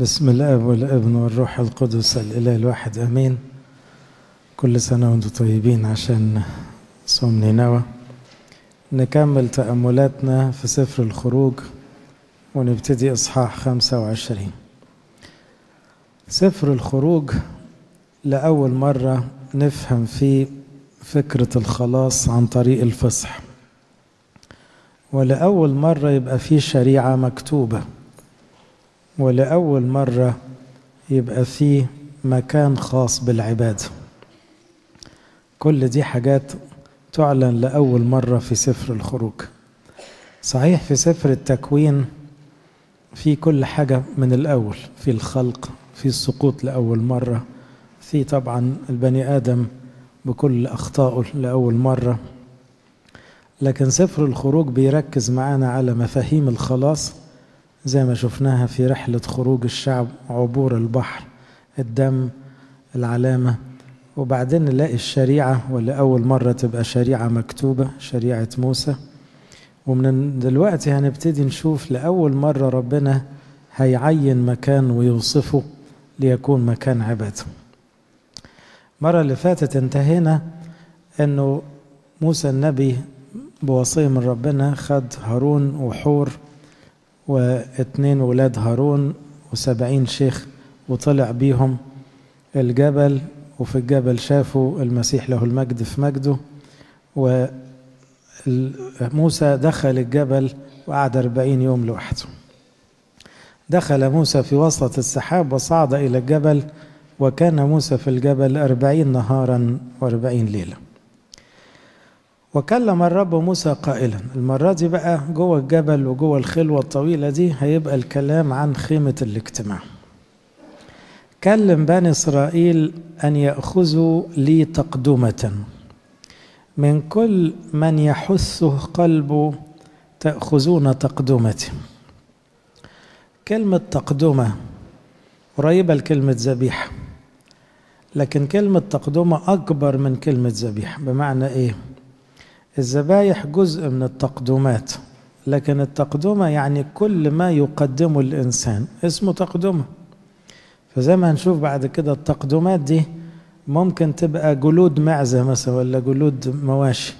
بسم الاب والابن والروح القدس الاله الواحد امين كل سنه وانتم طيبين عشان صوم نينوى نكمل تاملاتنا في سفر الخروج ونبتدي اصحاح 25 سفر الخروج لاول مره نفهم فيه فكره الخلاص عن طريق الفصح ولأول مرة يبقى فيه شريعة مكتوبة ولأول مرة يبقى فيه مكان خاص بالعبادة كل دي حاجات تعلن لأول مرة في سفر الخروج صحيح في سفر التكوين في كل حاجة من الأول في الخلق في السقوط لأول مرة في طبعا البني آدم بكل أخطائه لأول مرة لكن سفر الخروج بيركز معانا على مفاهيم الخلاص زي ما شفناها في رحلة خروج الشعب عبور البحر الدم العلامة وبعدين نلاقي الشريعة واللي أول مرة تبقى شريعة مكتوبة شريعة موسى ومن دلوقتي هنبتدي نشوف لأول مرة ربنا هيعين مكان ويوصفه ليكون مكان عباده المرة اللي فاتت انتهينا أنه موسى النبي بوصية من ربنا خد هارون وحور واثنين ولاد هارون وسبعين شيخ وطلع بيهم الجبل وفي الجبل شافوا المسيح له المجد في مجده وموسى دخل الجبل وقعد أربعين يوم لوحده دخل موسى في وسط السحاب وصعد إلى الجبل وكان موسى في الجبل أربعين نهارا وأربعين ليلة وكلم الرب موسى قائلا المرة دي بقى جوه الجبل وجوه الخلوة الطويلة دي هيبقى الكلام عن خيمة الاجتماع كلم بني إسرائيل أن يأخذوا لي تقدمة من كل من يحثه قلبه تأخذون تقدمتي كلمة تقدمة قريبة لكلمة ذبيحة لكن كلمة تقدمة أكبر من كلمة ذبيحة بمعنى إيه؟ الذبايح جزء من التقدمات لكن التقدمة يعني كل ما يقدمه الإنسان اسمه تقدمة فزي ما هنشوف بعد كده التقدمات دي ممكن تبقى جلود معزة مثلا ولا جلود مواشي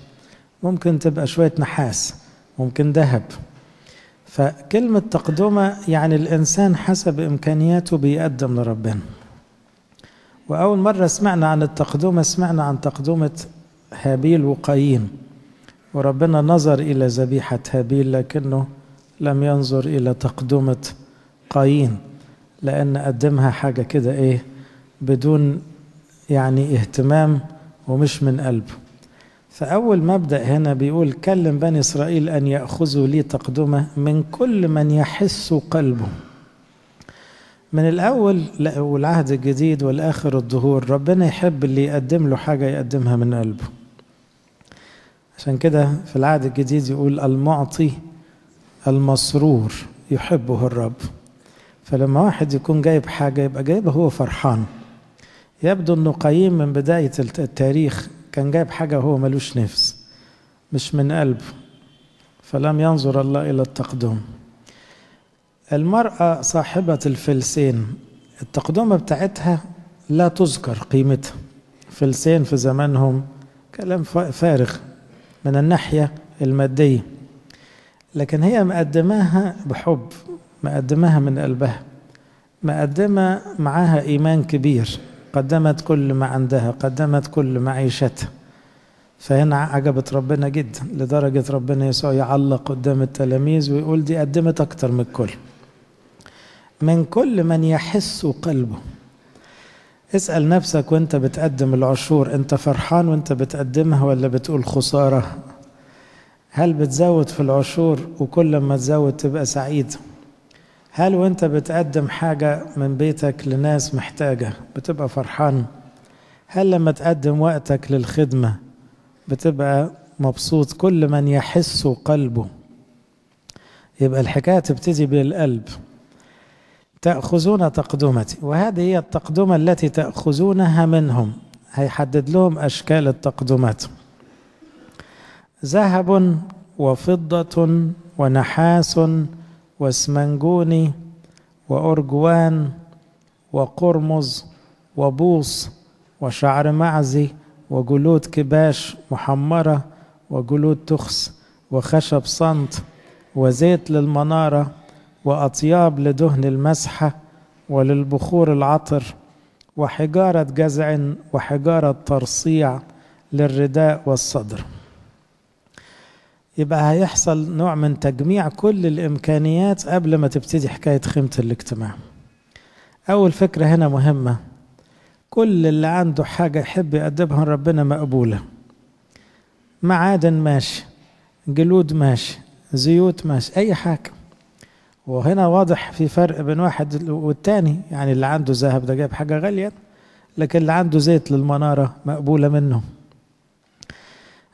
ممكن تبقى شوية نحاس ممكن ذهب فكلمة تقدمة يعني الإنسان حسب إمكانياته بيقدم لربنا وأول مرة سمعنا عن التقدمة سمعنا عن تقدمة هابيل وقايين وربنا نظر إلى ذبيحة هابيل لكنه لم ينظر إلى تقدمة قايين لأن قدمها حاجة كده إيه بدون يعني اهتمام ومش من قلبه فأول مبدأ هنا بيقول كلم بني إسرائيل أن يأخذوا لي تقدمة من كل من يحس قلبه من الأول والعهد الجديد والآخر الظهور ربنا يحب اللي يقدم له حاجة يقدمها من قلبه عشان كده في العهد الجديد يقول المعطي المسرور يحبه الرب فلما واحد يكون جايب حاجة يبقى جايبها هو فرحان يبدو أنه قيم من بداية التاريخ كان جايب حاجة هو ملوش نفس مش من قلبه فلم ينظر الله إلى التقدم المرأة صاحبة الفلسين التقدمة بتاعتها لا تذكر قيمتها فلسين في زمانهم كلام فارغ من الناحية المادية لكن هي مقدماها بحب مقدماها من قلبها مقدمة معاها إيمان كبير قدمت كل ما عندها قدمت كل معيشتها فهنا عجبت ربنا جدا لدرجة ربنا يسوع يعلق قدام التلاميذ ويقول دي قدمت أكتر من الكل من كل من يحس قلبه اسأل نفسك وانت بتقدم العشور انت فرحان وانت بتقدمها ولا بتقول خسارة هل بتزود في العشور وكل ما تزود تبقى سعيد هل وانت بتقدم حاجة من بيتك لناس محتاجة بتبقى فرحان هل لما تقدم وقتك للخدمة بتبقى مبسوط كل من يحس قلبه يبقى الحكاية تبتدي بالقلب تأخذون تقدمتي وهذه هي التقدمة التي تأخذونها منهم هيحدد لهم أشكال التقدمات ذهب وفضة ونحاس واسمنجوني وأرجوان وقرمز وبوص وشعر معزي وجلود كباش محمرة وجلود تخس وخشب صنط وزيت للمنارة وأطياب لدهن المسحة وللبخور العطر وحجارة جزع وحجارة ترصيع للرداء والصدر يبقى هيحصل نوع من تجميع كل الإمكانيات قبل ما تبتدي حكاية خيمة الاجتماع أول فكرة هنا مهمة كل اللي عنده حاجة يحب يقدمها لربنا مقبولة معادن ماشي جلود ماشي زيوت ماشي أي حاجة وهنا واضح في فرق بين واحد والتاني يعني اللي عنده ذهب ده جايب حاجة غالية لكن اللي عنده زيت للمنارة مقبولة منه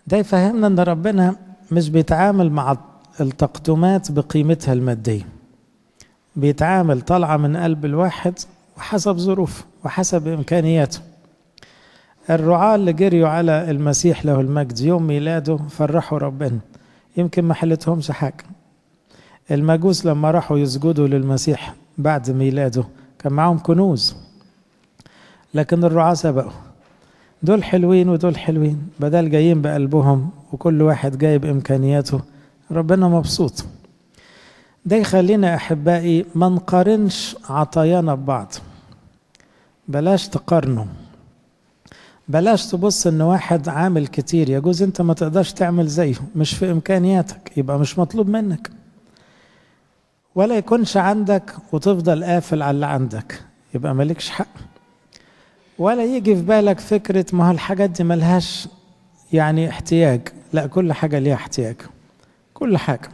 ده يفهمنا ان ربنا مش بيتعامل مع التقدمات بقيمتها المادية بيتعامل طالعة من قلب الواحد وحسب ظروفه وحسب إمكانياته الرعاة اللي جريوا على المسيح له المجد يوم ميلاده فرحوا ربنا يمكن ما حلتهمش حاجة المجوس لما راحوا يسجدوا للمسيح بعد ميلاده كان معاهم كنوز لكن الرعاة سبقوا دول حلوين ودول حلوين بدل جايين بقلبهم وكل واحد جايب إمكانياته ربنا مبسوط ده يخلينا أحبائي ما نقارنش عطايانا ببعض بلاش تقارنوا بلاش تبص ان واحد عامل كتير يجوز انت ما تقدرش تعمل زيه مش في امكانياتك يبقى مش مطلوب منك ولا يكونش عندك وتفضل قافل على اللي عندك يبقى مالكش حق ولا يجي في بالك فكرة ما هو الحاجات دي ملهاش يعني احتياج لا كل حاجة ليها احتياج كل حاجة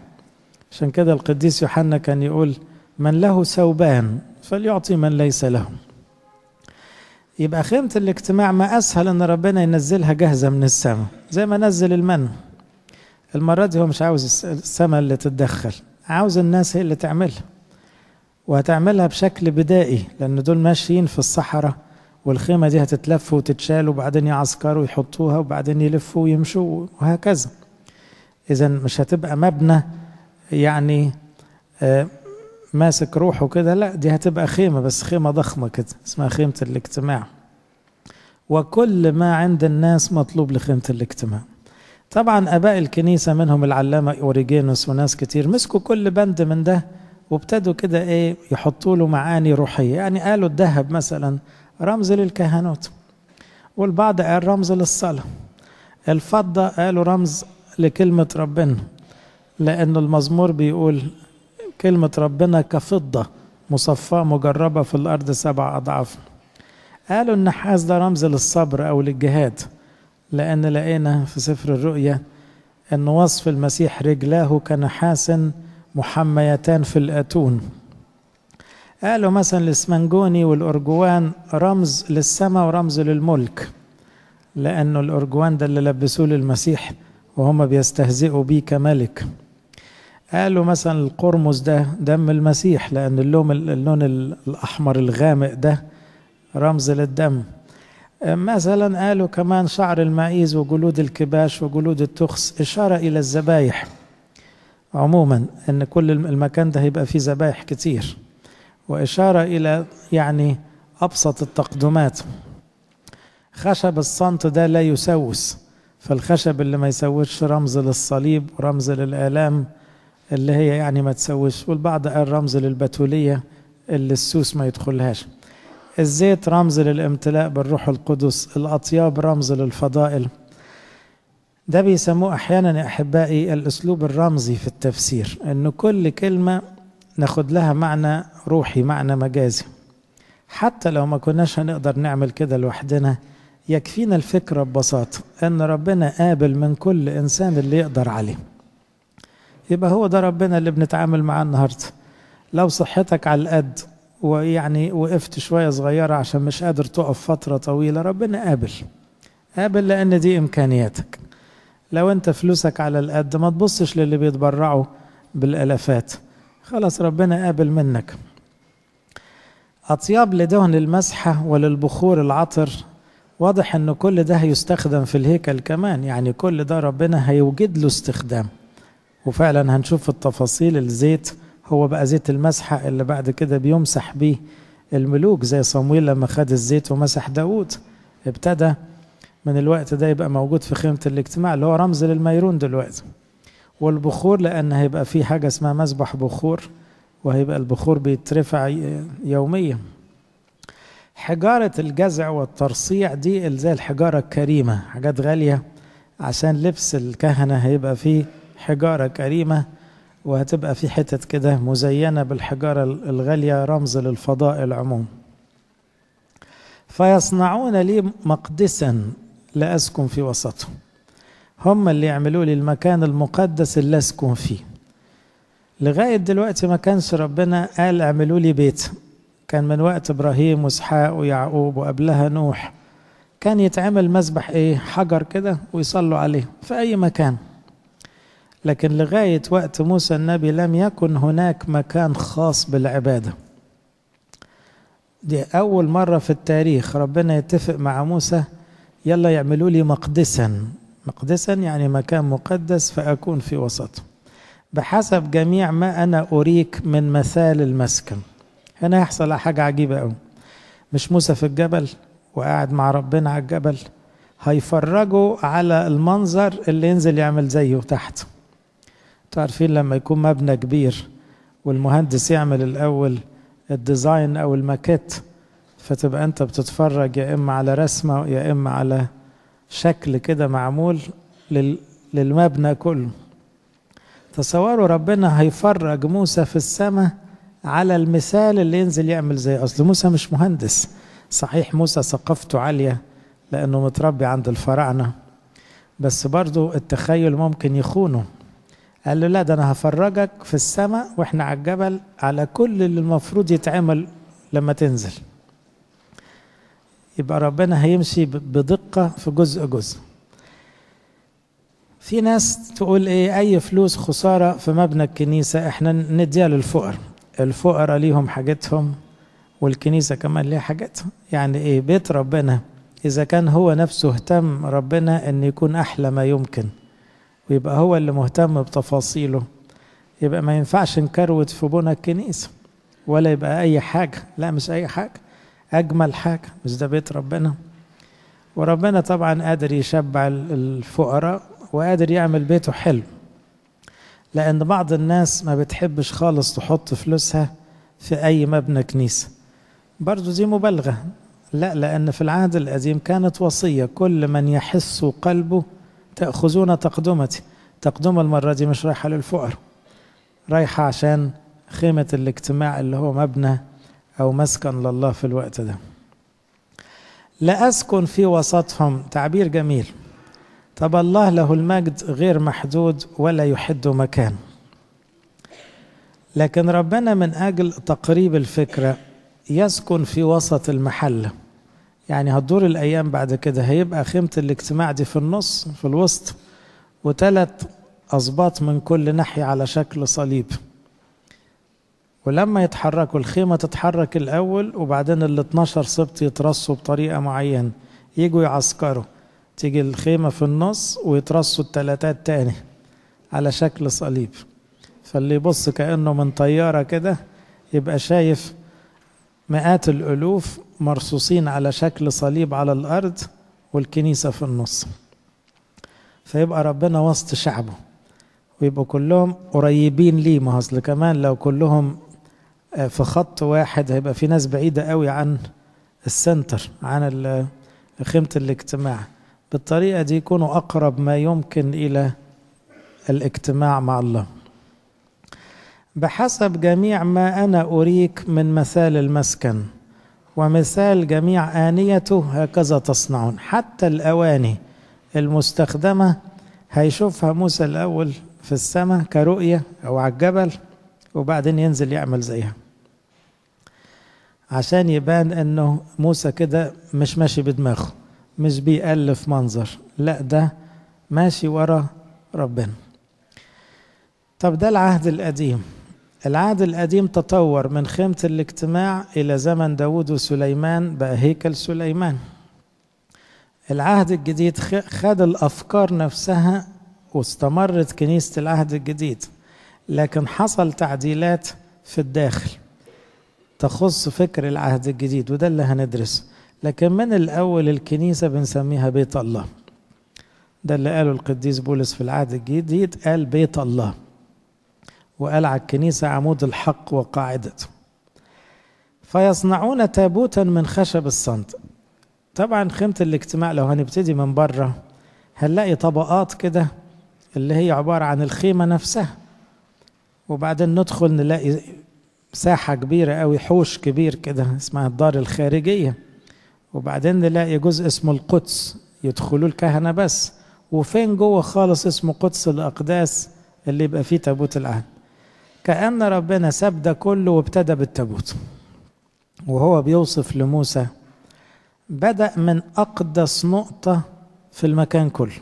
عشان كده القديس يوحنا كان يقول من له ثوبان فليعطي من ليس له يبقى خيمة الاجتماع ما أسهل أن ربنا ينزلها جاهزة من السماء زي ما نزل المن المرة دي هو مش عاوز السماء اللي تتدخل عاوز الناس هي اللي تعملها وهتعملها بشكل بدائي لأن دول ماشيين في الصحراء والخيمة دي هتتلف وتتشال وبعدين يعسكروا ويحطوها وبعدين يلفوا ويمشوا وهكذا إذا مش هتبقى مبنى يعني آه، ماسك روحه كده لا دي هتبقى خيمة بس خيمة ضخمة كده اسمها خيمة الاجتماع وكل ما عند الناس مطلوب لخيمة الاجتماع طبعا اباء الكنيسه منهم العلامه اوريجينوس وناس كتير مسكوا كل بند من ده وابتدوا كده ايه يحطوا له معاني روحيه يعني قالوا الذهب مثلا رمز للكهنوت والبعض قال رمز للصلاه الفضه قالوا رمز لكلمه ربنا لأن المزمور بيقول كلمة ربنا كفضة مصفاة مجربة في الأرض سبع أضعاف قالوا النحاس ده رمز للصبر أو للجهاد لأن لقينا في سفر الرؤيا أن وصف المسيح رجلاه كنحاس محميتان في الأتون قالوا مثلا الاسمنجوني والأرجوان رمز للسماء ورمز للملك لأنه الأرجوان ده اللي لبسوه للمسيح وهم بيستهزئوا بيه كملك قالوا مثلا القرمز ده دم المسيح لأن اللون, اللون الأحمر الغامق ده رمز للدم مثلا قالوا كمان شعر المعيز وجلود الكباش وجلود التخس إشارة إلى الذبايح عموما أن كل المكان ده هيبقى فيه ذبايح كتير وإشارة إلى يعني أبسط التقدمات خشب الصمت ده لا يسوس فالخشب اللي ما يسوسش رمز للصليب ورمز للآلام اللي هي يعني ما تسوسش والبعض قال رمز للبتولية اللي السوس ما يدخلهاش الزيت رمز للامتلاء بالروح القدس الأطياب رمز للفضائل ده بيسموه أحيانا أحبائي الأسلوب الرمزي في التفسير أن كل كلمة ناخد لها معنى روحي معنى مجازي حتى لو ما كناش هنقدر نعمل كده لوحدنا يكفينا الفكرة ببساطة أن ربنا قابل من كل إنسان اللي يقدر عليه يبقى هو ده ربنا اللي بنتعامل معاه النهاردة لو صحتك على القد ويعني وقفت شوية صغيرة عشان مش قادر تقف فترة طويلة ربنا قابل قابل لأن دي إمكانياتك لو أنت فلوسك على القد ما تبصش للي بيتبرعوا بالألافات خلاص ربنا قابل منك أطياب لدهن المسحة وللبخور العطر واضح أن كل ده هيستخدم في الهيكل كمان يعني كل ده ربنا هيوجد له استخدام وفعلا هنشوف التفاصيل الزيت هو بقى زيت المسحة اللي بعد كده بيمسح بيه الملوك زي صمويل لما خد الزيت ومسح داوود ابتدى من الوقت ده يبقى موجود في خيمة الاجتماع اللي هو رمز للميرون دلوقتي والبخور لأن هيبقى في حاجة اسمها مسبح بخور وهيبقى البخور بيترفع يوميا حجارة الجزع والترصيع دي زي الحجارة الكريمة حاجات غالية عشان لبس الكهنة هيبقى فيه حجارة كريمة وهتبقى في حتت كده مزينة بالحجارة الغالية رمز للفضاء العموم فيصنعون لي مقدسا لأسكن في وسطه هم اللي يعملوا لي المكان المقدس اللي أسكن فيه لغاية دلوقتي ما كانش ربنا قال اعملوا لي بيت كان من وقت إبراهيم وإسحاق ويعقوب وقبلها نوح كان يتعمل مسبح إيه حجر كده ويصلوا عليه في أي مكان لكن لغاية وقت موسى النبي لم يكن هناك مكان خاص بالعبادة دي أول مرة في التاريخ ربنا يتفق مع موسى يلا يعملوا لي مقدسا مقدسا يعني مكان مقدس فأكون في وسطه بحسب جميع ما أنا أريك من مثال المسكن هنا يحصل حاجة عجيبة قوي مش موسى في الجبل وقاعد مع ربنا على الجبل هيفرجوا على المنظر اللي ينزل يعمل زيه تحت تعرفين لما يكون مبنى كبير والمهندس يعمل الأول الديزاين أو الماكيت فتبقى أنت بتتفرج يا إما على رسمة يا إما على شكل كده معمول للمبنى كله تصوروا ربنا هيفرج موسى في السماء على المثال اللي ينزل يعمل زي أصل موسى مش مهندس صحيح موسى ثقافته عالية لأنه متربي عند الفراعنة بس برضو التخيل ممكن يخونه قال له لا ده انا هفرجك في السماء واحنا على الجبل على كل اللي المفروض يتعمل لما تنزل يبقى ربنا هيمشي بدقة في جزء جزء في ناس تقول ايه اي فلوس خسارة في مبنى الكنيسة احنا نديها للفقر الفقراء ليهم حاجتهم والكنيسة كمان ليها حاجتها يعني ايه بيت ربنا اذا كان هو نفسه اهتم ربنا ان يكون احلى ما يمكن يبقى هو اللي مهتم بتفاصيله يبقى ما ينفعش نكروت في بنى الكنيسه ولا يبقى اي حاجه لا مش اي حاجه اجمل حاجه مش ده بيت ربنا وربنا طبعا قادر يشبع الفقراء وقادر يعمل بيته حلو لان بعض الناس ما بتحبش خالص تحط فلوسها في اي مبنى كنيسه برضو دي مبالغه لا لان في العهد القديم كانت وصيه كل من يحس قلبه تأخذون تقدمتي تقدم المرة دي مش رايحة للفقر رايحة عشان خيمة الاجتماع اللي هو مبنى أو مسكن لله في الوقت ده لأسكن في وسطهم تعبير جميل طب الله له المجد غير محدود ولا يحد مكان لكن ربنا من أجل تقريب الفكرة يسكن في وسط المحله يعني هتدور الأيام بعد كده هيبقى خيمة الاجتماع دي في النص في الوسط وثلاث أصباط من كل ناحية على شكل صليب ولما يتحركوا الخيمة تتحرك الأول وبعدين ال 12 سبط يترصوا بطريقة معينة يجوا يعسكروا تيجي الخيمة في النص ويترصوا التلاتات تاني على شكل صليب فاللي يبص كأنه من طيارة كده يبقى شايف مئات الألوف مرصوصين على شكل صليب على الأرض والكنيسة في النص فيبقى ربنا وسط شعبه ويبقوا كلهم قريبين ليه ما اصل كمان لو كلهم آه، في خط واحد هيبقى في ناس بعيدة قوي عن السنتر عن آه، خيمة الاجتماع بالطريقة دي يكونوا أقرب ما يمكن إلى الاجتماع مع الله بحسب جميع ما أنا أريك من مثال المسكن ومثال جميع آنيته هكذا تصنعون حتى الأواني المستخدمة هيشوفها موسى الأول في السماء كرؤية أو على الجبل وبعدين ينزل يعمل زيها عشان يبان أنه موسى كده مش ماشي بدماغه مش بيألف منظر لا ده ماشي ورا ربنا طب ده العهد القديم العهد القديم تطور من خيمة الاجتماع إلى زمن داود وسليمان بقى هيكل سليمان العهد الجديد خد الأفكار نفسها واستمرت كنيسة العهد الجديد لكن حصل تعديلات في الداخل تخص فكر العهد الجديد وده اللي هندرسه لكن من الأول الكنيسة بنسميها بيت الله ده اللي قاله القديس بولس في العهد الجديد قال بيت الله وقال على الكنيسة عمود الحق وقاعدته فيصنعون تابوتا من خشب الصند طبعا خيمة الاجتماع لو هنبتدي من بره هنلاقي طبقات كده اللي هي عبارة عن الخيمة نفسها وبعدين ندخل نلاقي مساحة كبيرة قوي حوش كبير كده اسمها الدار الخارجية وبعدين نلاقي جزء اسمه القدس يدخلوا الكهنة بس وفين جوه خالص اسمه قدس الأقداس اللي يبقى فيه تابوت العهد كأن ربنا ساب ده كله وابتدى بالتابوت وهو بيوصف لموسى بدأ من أقدس نقطة في المكان كله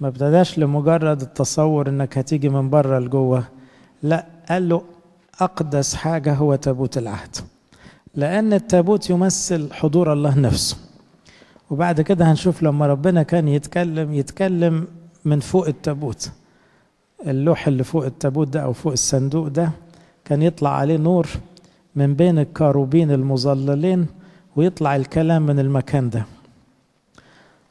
ما ابتداش لمجرد التصور انك هتيجي من بره لجوه لا قال له اقدس حاجه هو تابوت العهد لان التابوت يمثل حضور الله نفسه وبعد كده هنشوف لما ربنا كان يتكلم يتكلم من فوق التابوت اللوح اللي فوق التابوت ده أو فوق الصندوق ده كان يطلع عليه نور من بين الكاروبين المظللين ويطلع الكلام من المكان ده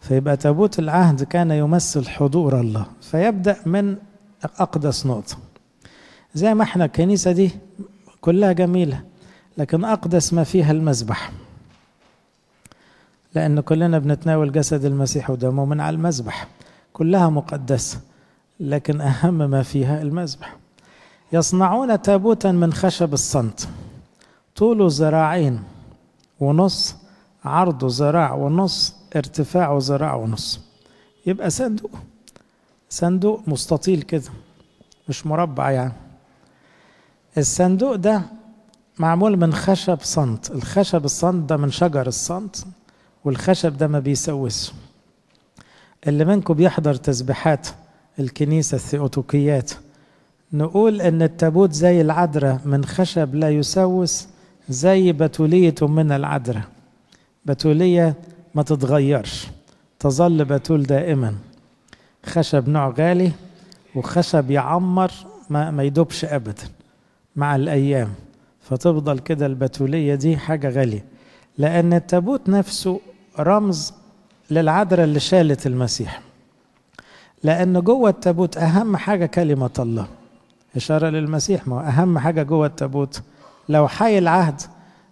فيبقى تابوت العهد كان يمثل حضور الله فيبدأ من أقدس نقطة زي ما احنا الكنيسة دي كلها جميلة لكن أقدس ما فيها المذبح لأن كلنا بنتناول جسد المسيح ودمه من على المذبح كلها مقدسة لكن أهم ما فيها المذبح يصنعون تابوتا من خشب الصنت طوله ذراعين ونص عرضه ذراع ونص ارتفاعه ذراع ونص يبقى صندوق صندوق مستطيل كده مش مربع يعني الصندوق ده معمول من خشب صنت الخشب الصنت ده من شجر الصنت والخشب ده ما بيسوس اللي منكم بيحضر تسبيحات الكنيسة الثيوتوكيات نقول ان التابوت زي العدرة من خشب لا يسوس زي بتولية من العدرة بتولية ما تتغيرش تظل بتول دائما خشب نوع غالي وخشب يعمر ما, ما يدوبش ابدا مع الايام فتفضل كده البتولية دي حاجة غالية لأن التابوت نفسه رمز للعدرة اللي شالت المسيح لأن جوه التابوت أهم حاجة كلمة الله إشارة للمسيح ما أهم حاجة جوه التابوت لو حي العهد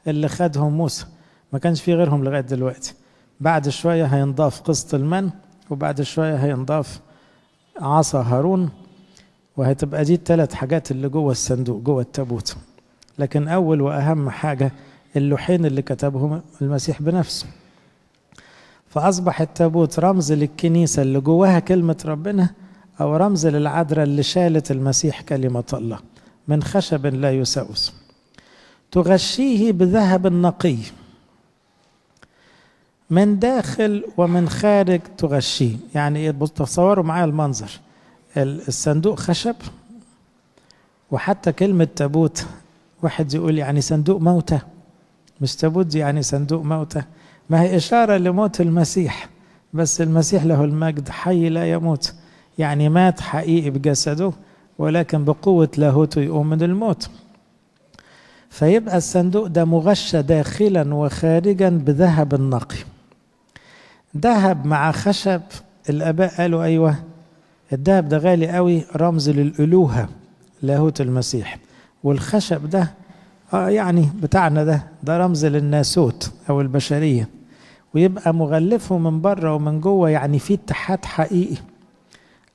اللي خدهم موسى ما كانش في غيرهم لغاية دلوقتي بعد شوية هينضاف قسط المن وبعد شوية هينضاف عصا هارون وهتبقى دي الثلاث حاجات اللي جوه الصندوق جوه التابوت لكن أول وأهم حاجة اللوحين اللي كتبهم المسيح بنفسه فأصبح التابوت رمز للكنيسة اللي جواها كلمة ربنا أو رمز للعذراء اللي شالت المسيح كلمة الله من خشب لا يساوس تغشيه بذهب نقي من داخل ومن خارج تغشيه يعني إيه؟ تصوروا معايا المنظر الصندوق خشب وحتى كلمة تابوت واحد يقول يعني صندوق موتى مش تابوت يعني صندوق موتى ما هي إشارة لموت المسيح بس المسيح له المجد حي لا يموت يعني مات حقيقي بجسده ولكن بقوة لاهوته يقوم من الموت فيبقى الصندوق ده مغشى داخلا وخارجا بذهب النقي ذهب مع خشب الآباء قالوا أيوه الذهب ده غالي قوي رمز للألوهة لاهوت المسيح والخشب ده آه يعني بتاعنا ده ده رمز للناسوت أو البشرية ويبقى مغلفه من بره ومن جوه يعني في اتحاد حقيقي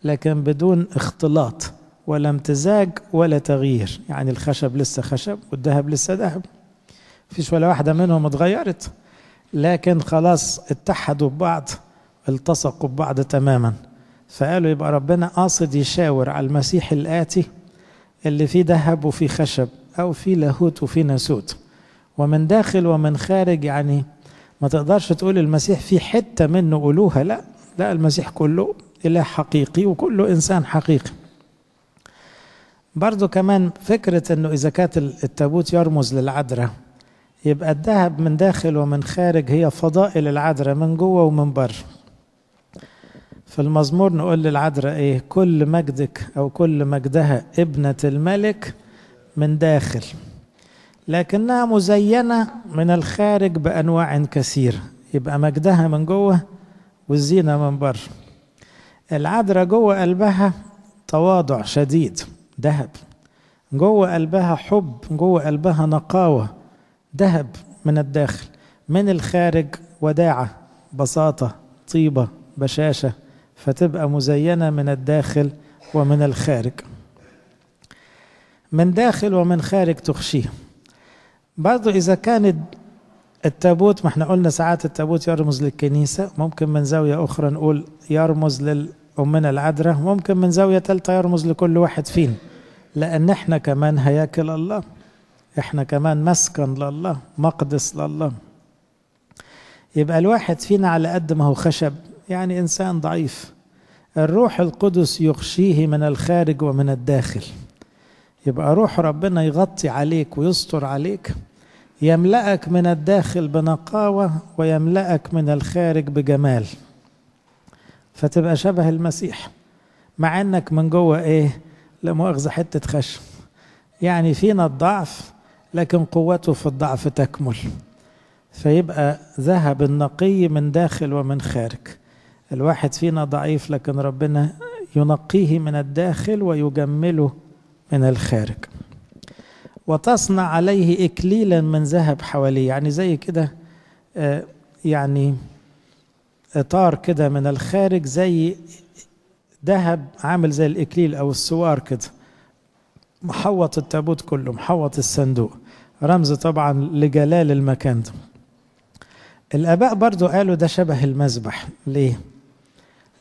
لكن بدون اختلاط ولا امتزاج ولا تغيير يعني الخشب لسه خشب والذهب لسه ذهب مفيش ولا واحدة منهم اتغيرت لكن خلاص اتحدوا ببعض التصقوا ببعض تماما فقالوا يبقى ربنا قاصد يشاور على المسيح الآتي اللي فيه ذهب وفيه خشب أو فيه لاهوت وفيه ناسوت ومن داخل ومن خارج يعني ما تقدرش تقول المسيح في حتة منه قولوها لا لا المسيح كله إله حقيقي وكله إنسان حقيقي برضو كمان فكرة أنه إذا كانت التابوت يرمز للعدرة يبقى الذهب من داخل ومن خارج هي فضائل العدرة من جوه ومن بره في المزمور نقول للعدرة ايه كل مجدك او كل مجدها ابنة الملك من داخل لكنها مزينة من الخارج بأنواع كثيرة يبقى مجدها من جوه والزينة من بره العذراء جوه قلبها تواضع شديد ذهب جوه قلبها حب جوه قلبها نقاوة ذهب من الداخل من الخارج وداعة بساطة طيبة بشاشة فتبقى مزينة من الداخل ومن الخارج من داخل ومن خارج تخشيه برضو إذا كانت التابوت ما احنا قلنا ساعات التابوت يرمز للكنيسة ممكن من زاوية أخرى نقول يرمز لأمنا العذراء ممكن من زاوية ثالثة يرمز لكل واحد فينا لأن احنا كمان هياكل الله احنا كمان مسكن لله مقدس لله يبقى الواحد فينا على قد ما هو خشب يعني إنسان ضعيف الروح القدس يغشيه من الخارج ومن الداخل يبقى روح ربنا يغطي عليك ويستر عليك يملأك من الداخل بنقاوة ويملأك من الخارج بجمال فتبقى شبه المسيح مع انك من جوه ايه لا مؤاخذة حتة خشم يعني فينا الضعف لكن قوته في الضعف تكمل فيبقى ذهب النقي من داخل ومن خارج الواحد فينا ضعيف لكن ربنا ينقيه من الداخل ويجمله من الخارج وتصنع عليه إكليلا من ذهب حواليه يعني زي كده آه، يعني إطار كده من الخارج زي ذهب عامل زي الإكليل أو السوار كده محوط التابوت كله محوط الصندوق رمز طبعا لجلال المكان ده الآباء برضو قالوا ده شبه المذبح ليه؟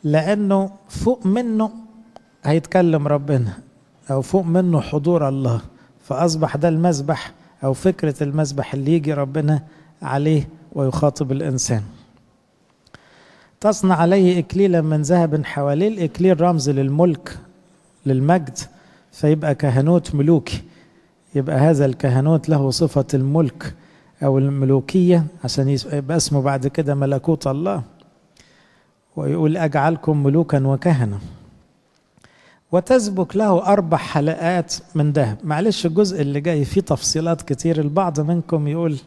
لأنه فوق منه هيتكلم ربنا أو فوق منه حضور الله فأصبح ده المسبح أو فكرة المسبح اللي يجي ربنا عليه ويخاطب الإنسان تصنع عليه إكليلا من ذهب حواليه الإكليل رمز للملك للمجد فيبقى كهنوت ملوكي يبقى هذا الكهنوت له صفة الملك أو الملوكية عشان يبقى اسمه بعد كده ملكوت الله ويقول أجعلكم ملوكا وكهنة وتسبك له أربع حلقات من ذهب معلش الجزء اللي جاي فيه تفصيلات كتير البعض منكم يقول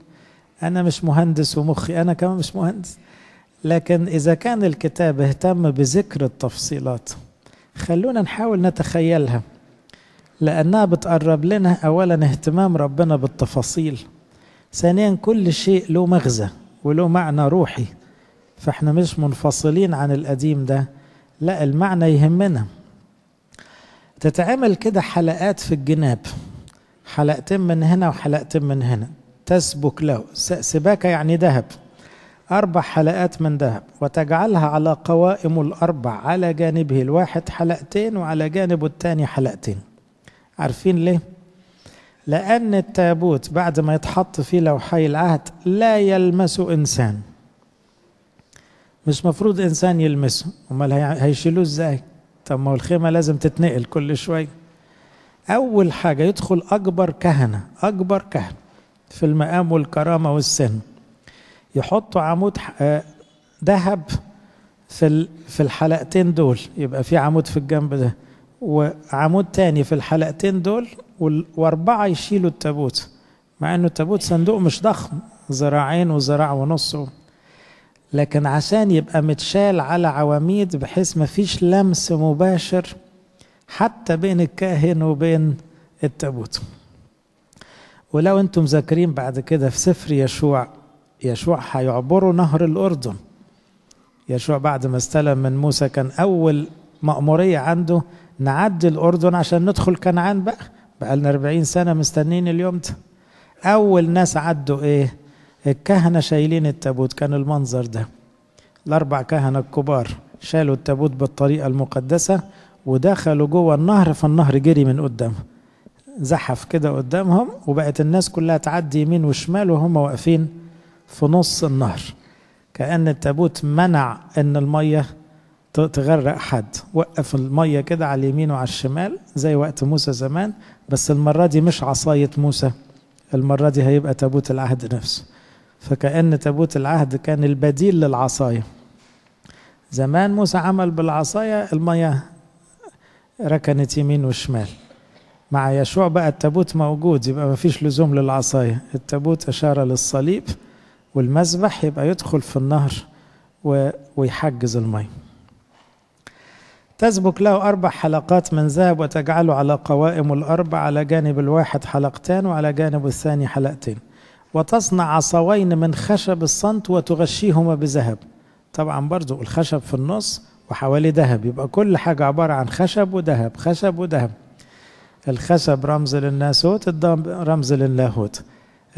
أنا مش مهندس ومخي أنا كمان مش مهندس لكن إذا كان الكتاب اهتم بذكر التفصيلات خلونا نحاول نتخيلها لأنها بتقرب لنا أولا اهتمام ربنا بالتفاصيل ثانيا كل شيء له مغزى وله معنى روحي فاحنا مش منفصلين عن القديم ده لا المعنى يهمنا تتعمل كده حلقات في الجناب حلقتين من هنا وحلقتين من هنا تسبك له سباكة يعني ذهب أربع حلقات من ذهب وتجعلها على قوائم الأربع على جانبه الواحد حلقتين وعلى جانبه الثاني حلقتين عارفين ليه؟ لأن التابوت بعد ما يتحط فيه لوحي العهد لا يلمس إنسان مش مفروض إنسان يلمسه أمال هيشيلوه إزاي؟ طب ما الخيمة لازم تتنقل كل شوية أول حاجة يدخل أكبر كهنة أكبر كهنة في المقام والكرامة والسن يحطوا عمود آه، ذهب في في الحلقتين دول يبقى في عمود في الجنب ده وعمود تاني في الحلقتين دول واربعه يشيلوا التابوت مع انه التابوت صندوق مش ضخم ذراعين وذراع ونص لكن عشان يبقى متشال على عواميد بحيث ما فيش لمس مباشر حتى بين الكاهن وبين التابوت ولو انتم ذاكرين بعد كده في سفر يشوع يشوع هيعبروا نهر الأردن يشوع بعد ما استلم من موسى كان أول مأمورية عنده نعدي الأردن عشان ندخل كنعان بقى بقى لنا 40 سنة مستنين اليوم ده أول ناس عدوا إيه الكهنة شايلين التابوت كان المنظر ده الأربع كهنة الكبار شالوا التابوت بالطريقة المقدسة ودخلوا جوه النهر فالنهر جري من قدام زحف كده قدامهم وبقت الناس كلها تعدي يمين وشمال وهم واقفين في نص النهر كأن التابوت منع إن المية تغرق حد وقف المية كده على اليمين وعلى الشمال زي وقت موسى زمان بس المرة دي مش عصاية موسى المرة دي هيبقى تابوت العهد نفسه فكأن تابوت العهد كان البديل للعصاية زمان موسى عمل بالعصاية المية ركنت يمين وشمال مع يشوع بقى التابوت موجود يبقى ما فيش لزوم للعصاية التابوت أشار للصليب والمسبح يبقى يدخل في النهر ويحجز المية تسبك له أربع حلقات من ذهب وتجعله على قوائم الأربع على جانب الواحد حلقتان وعلى جانب الثاني حلقتين وتصنع عصوين من خشب الصنت وتغشيهما بذهب طبعا برضو الخشب في النص وحوالي ذهب يبقى كل حاجة عبارة عن خشب وذهب خشب وذهب الخشب رمز للناسوت الدم رمز للاهوت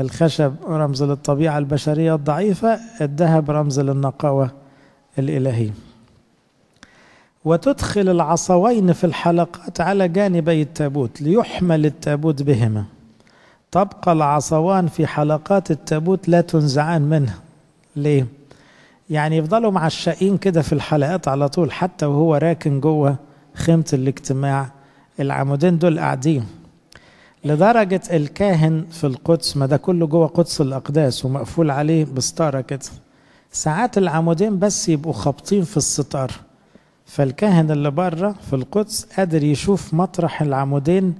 الخشب رمز للطبيعة البشرية الضعيفة الذهب رمز للنقاوة الإلهية وتدخل العصوين في الحلقات على جانبي التابوت ليحمل التابوت بهما تبقى العصوان في حلقات التابوت لا تنزعان منها ليه؟ يعني يفضلوا معشقين كده في الحلقات على طول حتى وهو راكن جوه خيمة الاجتماع العمودين دول قاعدين لدرجة الكاهن في القدس ما ده كله جوه قدس الأقداس ومقفول عليه بستارة كده ساعات العمودين بس يبقوا خابطين في الستار فالكاهن اللي بره في القدس قادر يشوف مطرح العمودين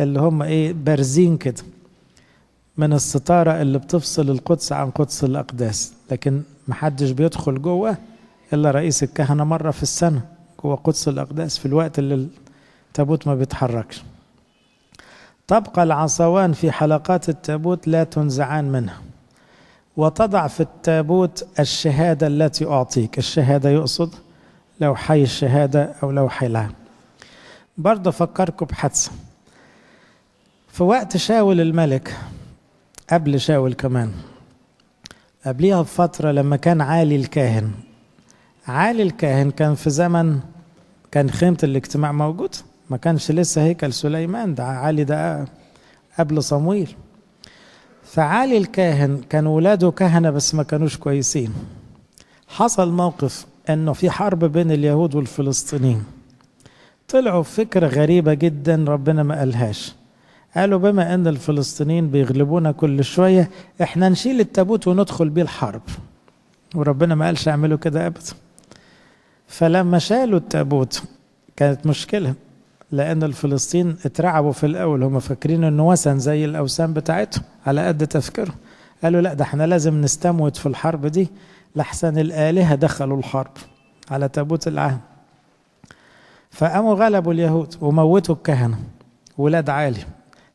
اللي هم ايه بارزين كده من الستارة اللي بتفصل القدس عن قدس الأقداس لكن محدش بيدخل جوه إلا رئيس الكهنة مرة في السنة جوه قدس الأقداس في الوقت اللي التابوت ما بيتحركش تبقى العصوان في حلقات التابوت لا تنزعان منها وتضع في التابوت الشهادة التي أعطيك الشهادة يقصد لو حي الشهادة أو لو حي لها برضه فكركم بحادثة في وقت شاول الملك قبل شاول كمان قبليها بفترة لما كان عالي الكاهن عالي الكاهن كان في زمن كان خيمة الاجتماع موجود ما كانش لسه هيكل سليمان ده عالي ده قبل صمويل فعالي الكاهن كان ولاده كهنة بس ما كانوش كويسين حصل موقف انه في حرب بين اليهود والفلسطينيين طلعوا فكرة غريبة جدا ربنا ما قالهاش قالوا بما ان الفلسطينيين بيغلبونا كل شويه احنا نشيل التابوت وندخل بيه الحرب وربنا ما قالش اعملوا كده ابدا فلما شالوا التابوت كانت مشكله لان الفلسطين اترعبوا في الاول هم فاكرين انه وثن زي الاوثان بتاعتهم على قد تفكيرهم قالوا لا ده احنا لازم نستموت في الحرب دي لحسن الالهه دخلوا الحرب على تابوت العهد فقاموا غلبوا اليهود وموتوا الكهنه ولاد عالي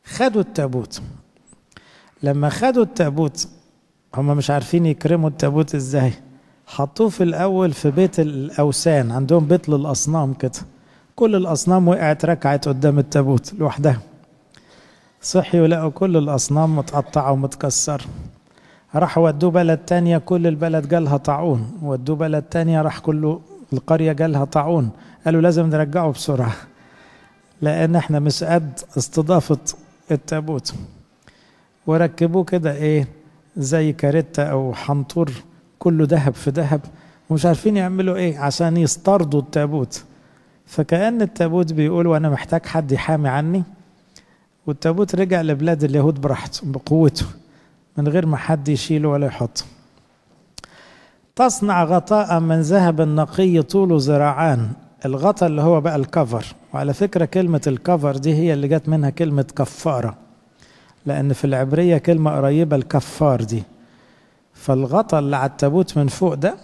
خدوا التابوت لما خدوا التابوت هم مش عارفين يكرموا التابوت ازاي حطوه في الاول في بيت الاوثان عندهم بيت للاصنام كده كل الاصنام وقعت ركعت قدام التابوت لوحدها صحيوا لقوا كل الاصنام متقطعه ومتكسره راحوا ودوه بلد تانية كل البلد جالها طاعون ودوه بلد تانية راح كله القرية جالها طاعون قالوا لازم نرجعه بسرعة لأن احنا مش قد استضافة التابوت وركبوه كده ايه زي كاريتا او حنطور كله ذهب في ذهب ومش عارفين يعملوا ايه عشان يسترضوا التابوت فكأن التابوت بيقول وانا محتاج حد يحامي عني والتابوت رجع لبلاد اليهود براحته بقوته من غير ما حد يشيله ولا يحطه تصنع غطاء من ذهب نقي طوله ذراعان الغطا اللي هو بقى الكفر وعلى فكرة كلمة الكفر دي هي اللي جت منها كلمة كفارة لأن في العبرية كلمة قريبة الكفار دي فالغطا اللي على التابوت من فوق ده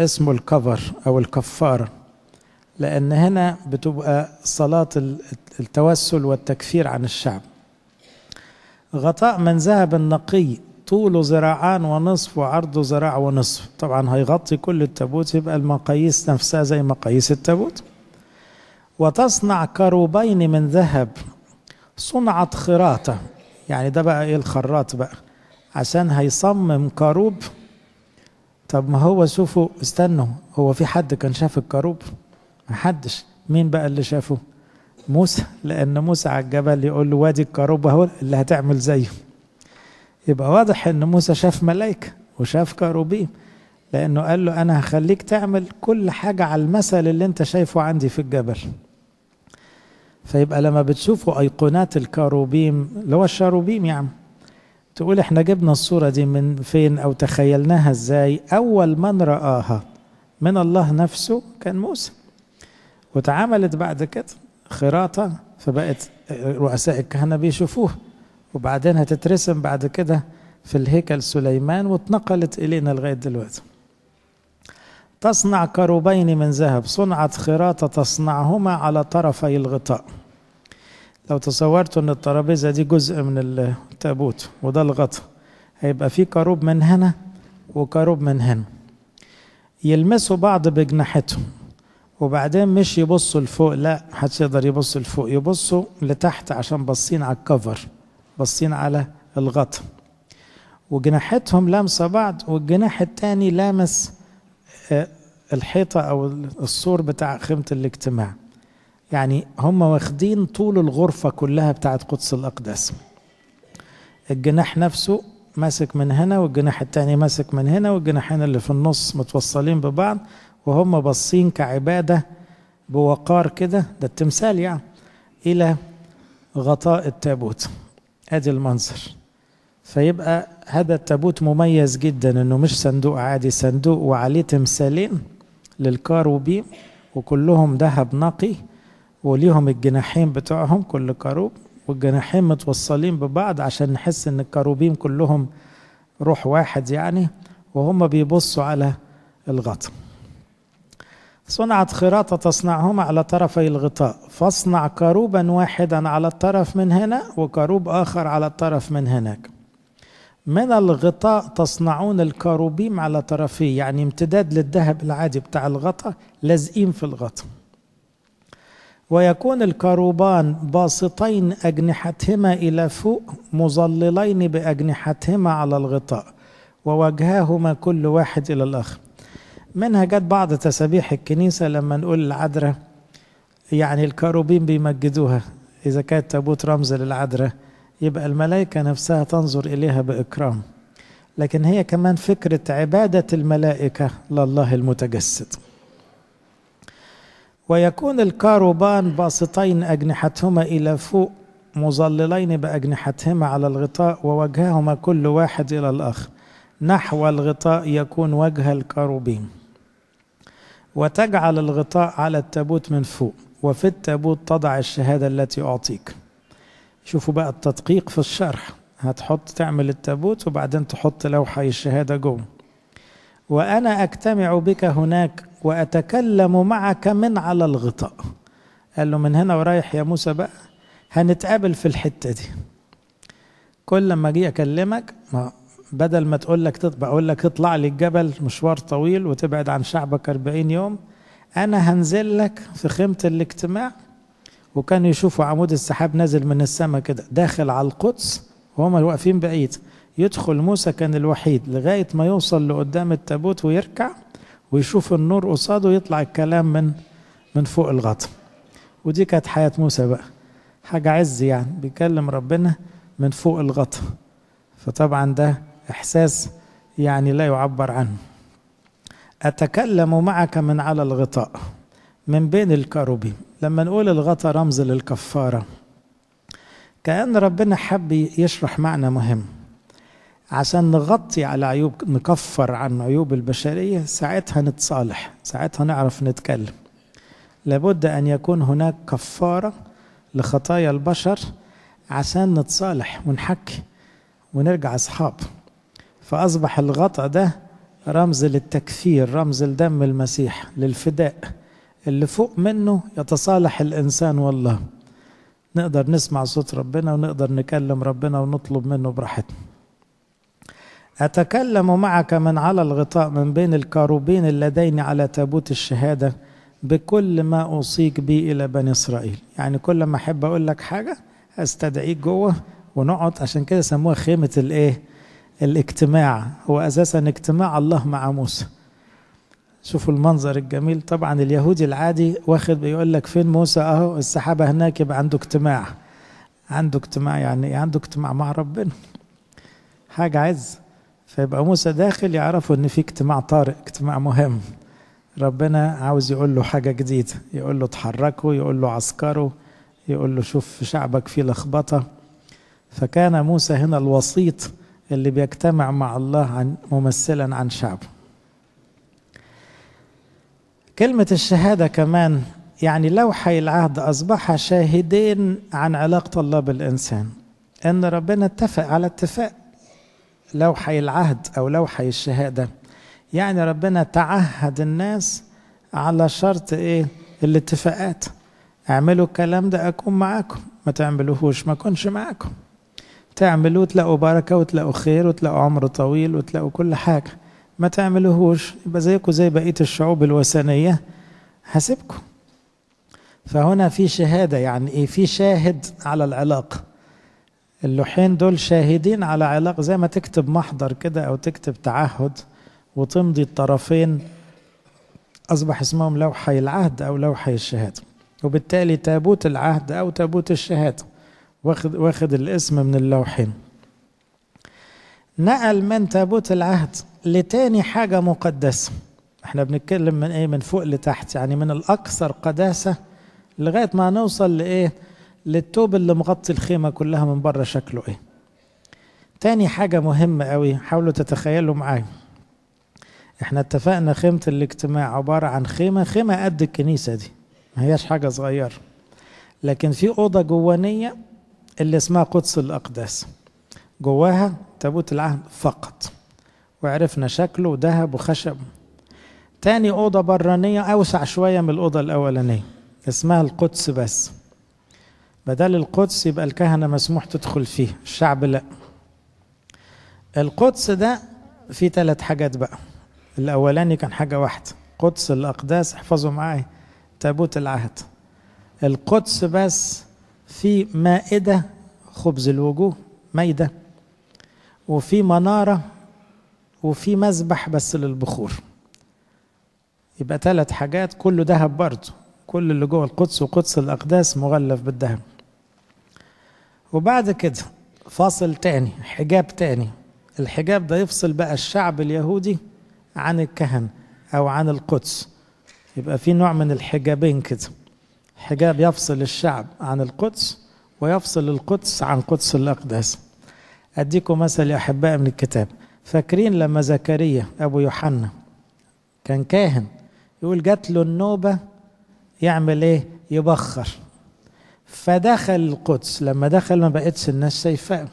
اسمه الكفر أو الكفارة لأن هنا بتبقى صلاة التوسل والتكفير عن الشعب غطاء من ذهب النقي طوله ذراعان ونصف وعرضه ذراع ونصف طبعا هيغطي كل التابوت يبقى المقاييس نفسها زي مقاييس التابوت وتصنع كروبين من ذهب صنعت خراطة يعني ده بقى ايه الخراط بقى عشان هيصمم كروب طب ما هو شوفوا استنوا هو في حد كان شاف الكروب ما حدش مين بقى اللي شافه موسى لان موسى على الجبل يقول له وادي الكروب اهو اللي هتعمل زيه يبقى واضح ان موسى شاف ملائكه وشاف كروبيم لانه قال له انا هخليك تعمل كل حاجه على المثل اللي انت شايفه عندي في الجبل فيبقى لما بتشوفوا ايقونات الكروبيم اللي هو الشاروبيم يعني تقول احنا جبنا الصوره دي من فين او تخيلناها ازاي اول من راها من الله نفسه كان موسى وتعاملت بعد كده خراطه فبقت رؤساء الكهنه بيشوفوها وبعدين هتترسم بعد كده في الهيكل سليمان واتنقلت إلينا لغاية دلوقتي تصنع كروبين من ذهب صنعت خراطة تصنعهما على طرفي الغطاء لو تصورتوا ان الترابيزة دي جزء من التابوت وده الغطاء هيبقى في كروب من هنا وكروب من هنا يلمسوا بعض بجناحتهم وبعدين مش يبصوا لفوق لا حدش يقدر يبص لفوق يبصوا لتحت عشان باصين على الكفر باصين على الغطا وجناحتهم لامسة بعض والجناح التاني لامس آه، الحيطة أو السور بتاع خيمة الاجتماع يعني هم واخدين طول الغرفة كلها بتاعت قدس الأقداس الجناح نفسه ماسك من هنا والجناح التاني ماسك من هنا والجناحين اللي في النص متوصلين ببعض وهم باصين كعبادة بوقار كده ده التمثال يعني إلى غطاء التابوت ادي المنظر فيبقى هذا التابوت مميز جدا انه مش صندوق عادي صندوق وعليه تمثالين للكاروبيم وكلهم ذهب نقي وليهم الجناحين بتوعهم كل كاروب والجناحين متوصلين ببعض عشان نحس ان الكروبيم كلهم روح واحد يعني وهم بيبصوا على الغطا صنعت خراطة تصنعهما على طرفي الغطاء فاصنع كروبا واحدا على الطرف من هنا وكروب آخر على الطرف من هناك من الغطاء تصنعون الكروبيم على طرفيه يعني امتداد للذهب العادي بتاع الغطاء لازقين في الغطاء ويكون الكروبان باسطين أجنحتهما إلى فوق مظللين بأجنحتهما على الغطاء ووجهاهما كل واحد إلى الآخر منها جت بعض تسابيح الكنيسة لما نقول العدرة يعني الكروبين بيمجدوها إذا كانت تابوت رمز للعدرة يبقى الملائكة نفسها تنظر إليها بإكرام لكن هي كمان فكرة عبادة الملائكة لله المتجسد ويكون الكاروبان باسطين أجنحتهما إلى فوق مظللين بأجنحتهما على الغطاء ووجههما كل واحد إلى الآخر نحو الغطاء يكون وجه الكاروبين وتجعل الغطاء على التابوت من فوق وفي التابوت تضع الشهادة التي أعطيك شوفوا بقى التدقيق في الشرح هتحط تعمل التابوت وبعدين تحط لوحة الشهادة جوه وأنا أجتمع بك هناك وأتكلم معك من على الغطاء قال له من هنا ورايح يا موسى بقى هنتقابل في الحتة دي كل لما أجي أكلمك ما بدل ما تقول لك اقول لك اطلع لي الجبل مشوار طويل وتبعد عن شعبك 40 يوم انا هنزل لك في خيمه الاجتماع وكانوا يشوفوا عمود السحاب نازل من السماء كده داخل على القدس وهم واقفين بعيد يدخل موسى كان الوحيد لغايه ما يوصل لقدام التابوت ويركع ويشوف النور قصاده يطلع الكلام من من فوق الغطا ودي كانت حياه موسى بقى حاجه عز يعني بيكلم ربنا من فوق الغطا فطبعا ده احساس يعني لا يعبر عنه اتكلم معك من على الغطاء من بين الكروبيم لما نقول الغطاء رمز للكفاره كان ربنا حب يشرح معنى مهم عشان نغطي على عيوب نكفر عن عيوب البشريه ساعتها نتصالح ساعتها نعرف نتكلم لابد ان يكون هناك كفاره لخطايا البشر عشان نتصالح ونحكي ونرجع اصحاب فأصبح الغطاء ده رمز للتكفير رمز لدم المسيح للفداء اللي فوق منه يتصالح الإنسان والله نقدر نسمع صوت ربنا ونقدر نكلم ربنا ونطلب منه براحتنا أتكلم معك من على الغطاء من بين الكاروبين اللذين على تابوت الشهادة بكل ما أوصيك به إلى بني إسرائيل يعني كل ما أحب أقول لك حاجة أستدعيك جوه ونقعد عشان كده سموها خيمة الإيه؟ الاجتماع هو اساسا اجتماع الله مع موسى شوفوا المنظر الجميل طبعا اليهودي العادي واخد بيقول لك فين موسى اهو السحابه هناك يبقى عنده اجتماع عنده اجتماع يعني ايه عنده اجتماع مع ربنا حاجه عز فيبقى موسى داخل يعرفوا ان في اجتماع طارئ اجتماع مهم ربنا عاوز يقول له حاجه جديده يقول له اتحركوا يقول له عسكروا يقول له شوف شعبك فيه لخبطه فكان موسى هنا الوسيط اللي بيجتمع مع الله عن ممثلا عن شعبه كلمة الشهادة كمان يعني لوحي العهد أصبح شاهدين عن علاقة الله بالإنسان أن ربنا اتفق على اتفاق لوحي العهد أو لوحي الشهادة يعني ربنا تعهد الناس على شرط إيه الاتفاقات اعملوا الكلام ده أكون معاكم ما تعملوهوش ما أكونش معاكم تعملوا تلاقوا بركة وتلاقوا خير وتلاقوا عمر طويل وتلاقوا كل حاجة ما تعملوهوش يبقى زيكم زي بقية الشعوب الوثنية هسيبكم فهنا في شهادة يعني إيه في شاهد على العلاقة اللوحين دول شاهدين على علاقة زي ما تكتب محضر كده أو تكتب تعهد وتمضي الطرفين أصبح اسمهم لوحي العهد أو لوحي الشهادة وبالتالي تابوت العهد أو تابوت الشهادة واخد, واخد الاسم من اللوحين نقل من تابوت العهد لتاني حاجة مقدسة احنا بنتكلم من ايه من فوق لتحت يعني من الاكثر قداسة لغاية ما نوصل لايه للتوب اللي مغطي الخيمة كلها من بره شكله ايه تاني حاجة مهمة قوي حاولوا تتخيلوا معايا احنا اتفقنا خيمة الاجتماع عبارة عن خيمة خيمة قد الكنيسة دي ما هياش حاجة صغيرة لكن في أوضة جوانية اللي اسمها قدس الأقداس جواها تابوت العهد فقط وعرفنا شكله ذهب وخشب تاني أوضة برانية أوسع شوية من الأوضة الأولانية اسمها القدس بس بدل القدس يبقى الكهنة مسموح تدخل فيه الشعب لا القدس ده فيه ثلاث حاجات بقى الأولاني كان حاجة واحدة قدس الأقداس احفظوا معايا تابوت العهد القدس بس في مائدة خبز الوجوه مائدة وفي منارة وفي مذبح بس للبخور يبقى ثلاث حاجات كله ذهب برضه كل اللي جوه القدس وقدس الأقداس مغلف بالذهب وبعد كده فاصل تاني حجاب تاني الحجاب ده يفصل بقى الشعب اليهودي عن الكهنة أو عن القدس يبقى في نوع من الحجابين كده حجاب يفصل الشعب عن القدس ويفصل القدس عن قدس الأقداس أديكم مثل يا أحباء من الكتاب فاكرين لما زكريا أبو يوحنا كان كاهن يقول جات له النوبة يعمل إيه يبخر فدخل القدس لما دخل ما بقتش الناس شايفاه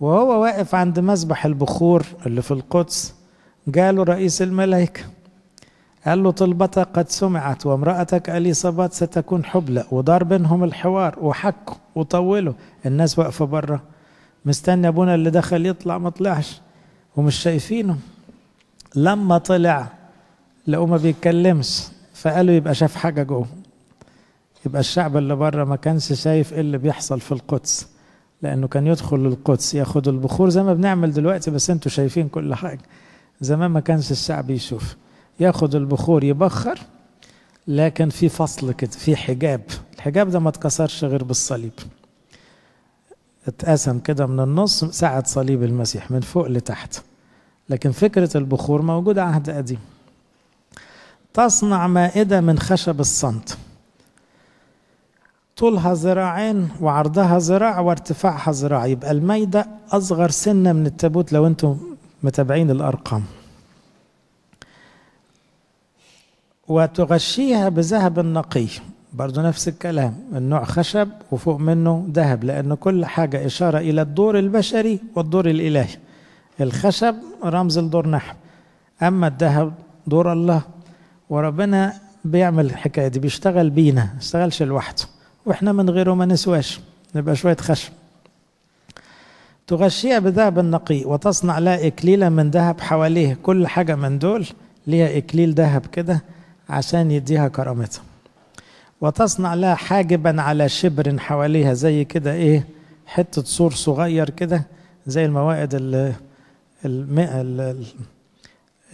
وهو واقف عند مذبح البخور اللي في القدس جاله رئيس الملائكه قال له طلبتك قد سمعت وامرأتك اليصابات ستكون حبلى ودار بينهم الحوار وحكوا وطولوا الناس واقفة بره مستني ابونا اللي دخل يطلع ما طلعش ومش شايفينه لما طلع لقوه ما بيتكلمش فقالوا يبقى شاف حاجة جوه يبقى الشعب اللي بره ما كانش شايف ايه اللي بيحصل في القدس لانه كان يدخل القدس ياخد البخور زي ما بنعمل دلوقتي بس انتوا شايفين كل حاجه زمان ما كانش الشعب يشوف ياخد البخور يبخر لكن في فصل كده في حجاب الحجاب ده ما اتكسرش غير بالصليب اتقسم كده من النص ساعة صليب المسيح من فوق لتحت لكن فكرة البخور موجودة عهد قديم تصنع مائدة من خشب الصمت طولها ذراعين وعرضها ذراع وارتفاعها ذراع يبقى المايدة أصغر سنة من التابوت لو أنتم متابعين الأرقام وتغشيها بذهب نقي برضو نفس الكلام النوع خشب وفوق منه ذهب لأن كل حاجة إشارة إلى الدور البشري والدور الإلهي الخشب رمز الدور نحو أما الذهب دور الله وربنا بيعمل الحكاية دي بيشتغل بينا ما يشتغلش لوحده وإحنا من غيره ما نسواش نبقى شوية خشب تغشيها بذهب نقي وتصنع لها إكليلا من ذهب حواليه كل حاجة من دول ليها إكليل ذهب كده عشان يديها كرامتها وتصنع لها حاجبا على شبر حواليها زي كده ايه حتة سور صغير كده زي الموائد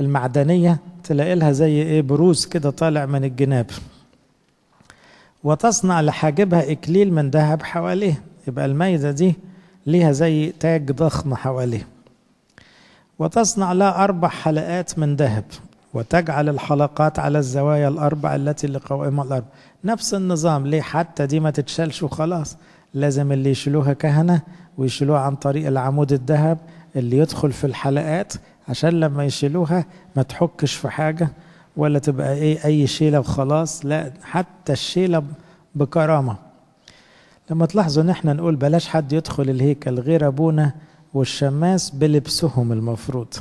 المعدنية تلاقي لها زي ايه بروز كده طالع من الجناب وتصنع لحاجبها إكليل من ذهب حواليه يبقى الميدة دي ليها زي تاج ضخم حواليه وتصنع لها أربع حلقات من ذهب وتجعل الحلقات على الزوايا الأربع التي لقوائمها الأربع نفس النظام ليه حتى دي ما تتشالش وخلاص لازم اللي يشيلوها كهنة ويشيلوها عن طريق العمود الذهب اللي يدخل في الحلقات عشان لما يشيلوها ما تحكش في حاجة ولا تبقى ايه اي شيلة وخلاص لا حتى الشيلة بكرامة لما تلاحظوا ان احنا نقول بلاش حد يدخل الهيكل غير ابونا والشماس بلبسهم المفروض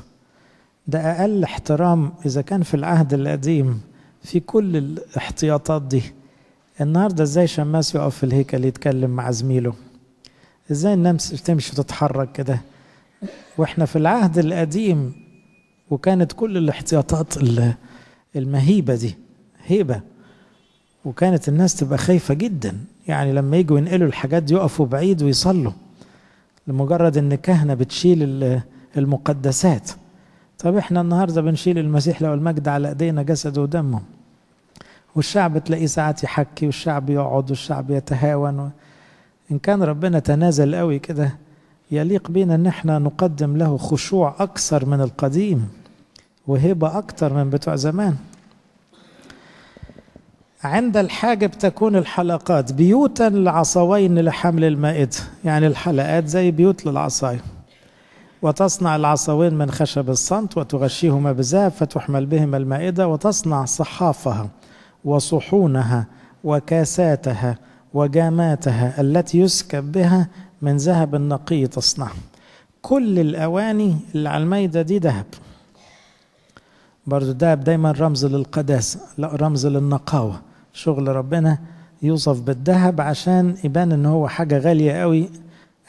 ده أقل احترام إذا كان في العهد القديم في كل الاحتياطات دي النهاردة إزاي شماس يقف في الهيكل يتكلم مع زميله إزاي النمس تمشي وتتحرك كده وإحنا في العهد القديم وكانت كل الاحتياطات المهيبة دي هيبة وكانت الناس تبقى خايفة جدا يعني لما يجوا ينقلوا الحاجات دي يقفوا بعيد ويصلوا لمجرد ان كهنه بتشيل المقدسات طب احنا النهارده بنشيل المسيح له المجد على ايدينا جسده ودمه والشعب تلاقيه ساعات يحكي والشعب يقعد والشعب يتهاون و... ان كان ربنا تنازل قوي كده يليق بينا ان احنا نقدم له خشوع اكثر من القديم وهبه اكثر من بتوع زمان عند الحاجة بتكون الحلقات بيوتا لعصوين لحمل المائدة يعني الحلقات زي بيوت للعصاية وتصنع العصاوين من خشب الصمت وتغشيهما بذهب فتحمل بهما المائدة وتصنع صحافها وصحونها وكاساتها وجاماتها التي يسكب بها من ذهب نقي تصنعه كل الأواني اللي على المائدة دي ذهب برضو الذهب دايما رمز للقداسة لا رمز للنقاوة شغل ربنا يوصف بالذهب عشان يبان ان هو حاجة غالية قوي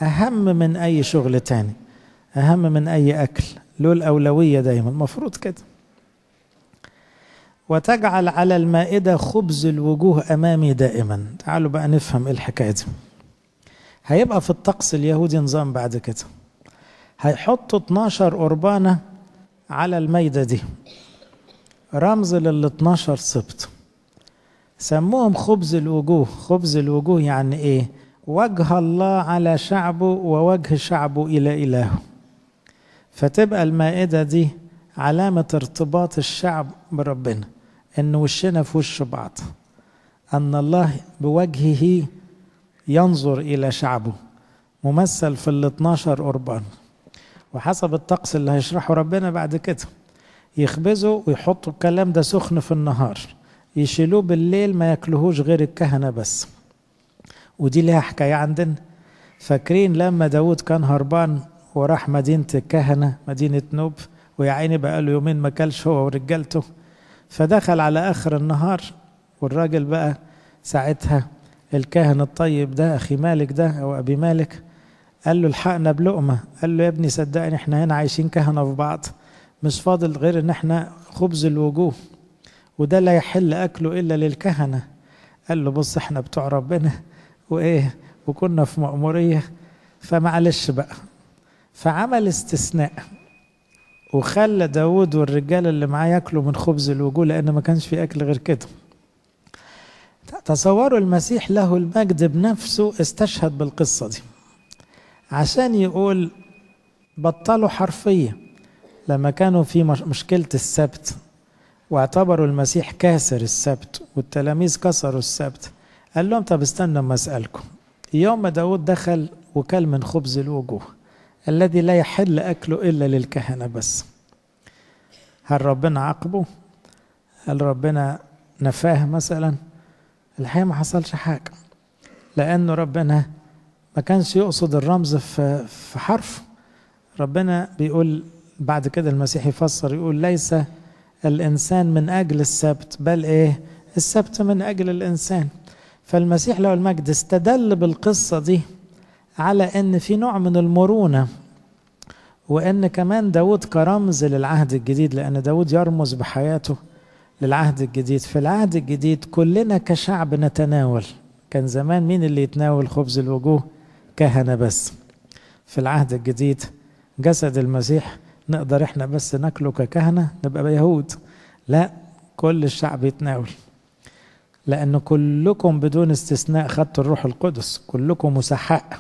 أهم من أي شغل تاني أهم من أي أكل له الأولوية دايما المفروض كده وتجعل على المائدة خبز الوجوه أمامي دائما تعالوا بقى نفهم إيه الحكاية دي هيبقى في الطقس اليهودي نظام بعد كده هيحطوا 12 قربانة على المائدة دي رمز لل 12 سبط سموهم خبز الوجوه خبز الوجوه يعني ايه وجه الله على شعبه ووجه شعبه الى الهه فتبقى المائدة دي علامة ارتباط الشعب بربنا ان وشنا في وش بعض ان الله بوجهه ينظر الى شعبه ممثل في ال 12 قربان وحسب الطقس اللي هيشرحه ربنا بعد كده يخبزوا ويحطوا الكلام ده سخن في النهار يشيلوه بالليل ما ياكلوهوش غير الكهنه بس ودي ليها حكايه عندنا فاكرين لما داود كان هربان وراح مدينة الكهنة مدينة نوب ويا عيني بقى له يومين ما كلش هو ورجالته فدخل على آخر النهار والراجل بقى ساعتها الكاهن الطيب ده أخي مالك ده أو أبي مالك قال له الحقنا بلقمة قال له يا ابني صدقني احنا هنا عايشين كهنة في بعض مش فاضل غير ان احنا خبز الوجوه وده لا يحل أكله إلا للكهنة قال له بص احنا بتوع ربنا وإيه وكنا في مأمورية فمعلش بقى فعمل استثناء وخلى داود والرجال اللي معاه ياكلوا من خبز الوجوه لأن ما كانش في أكل غير كده تصوروا المسيح له المجد بنفسه استشهد بالقصة دي عشان يقول بطلوا حرفية لما كانوا في مشكلة السبت واعتبروا المسيح كاسر السبت والتلاميذ كسروا السبت قال لهم طب استنوا اما اسالكم يوم ما داود دخل وكل من خبز الوجوه الذي لا يحل أكله إلا للكهنة بس هل ربنا عاقبه؟ هل ربنا نفاه مثلا؟ الحقيقة ما حصلش حاجة لأنه ربنا ما كانش يقصد الرمز في في حرف ربنا بيقول بعد كده المسيح يفسر يقول ليس الإنسان من أجل السبت بل إيه؟ السبت من أجل الإنسان فالمسيح لو المجد استدل بالقصة دي على ان في نوع من المرونه وان كمان داود كرمز للعهد الجديد لان داود يرمز بحياته للعهد الجديد في العهد الجديد كلنا كشعب نتناول كان زمان مين اللي يتناول خبز الوجوه كهنة بس في العهد الجديد جسد المسيح نقدر احنا بس ناكله ككهنة نبقى يهود لا كل الشعب يتناول لأن كلكم بدون استثناء خدتوا الروح القدس كلكم مسحق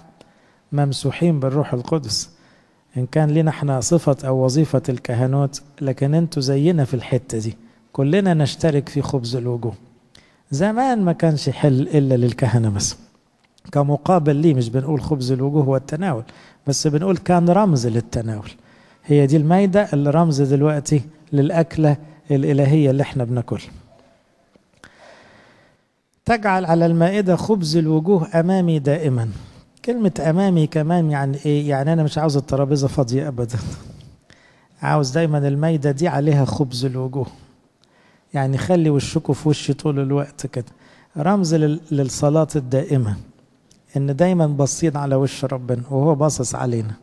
ممسوحين بالروح القدس إن كان لنا احنا صفة أو وظيفة الكهنوت لكن انتوا زينا في الحتة دي كلنا نشترك في خبز الوجوه زمان ما كانش حل إلا للكهنة بس كمقابل ليه مش بنقول خبز الوجوه هو التناول بس بنقول كان رمز للتناول هي دي المايدة اللي رمز دلوقتي للأكلة الإلهية اللي احنا بناكلها تجعل على المائدة خبز الوجوه أمامي دائما كلمة أمامي كمان يعني إيه يعني أنا مش عاوز الترابيزة فاضية أبدا عاوز دايما المايدة دي عليها خبز الوجوه يعني خلي وشكوا في وشي طول الوقت كده رمز للصلاة الدائمة إن دايما باصين على وش ربنا وهو باصص علينا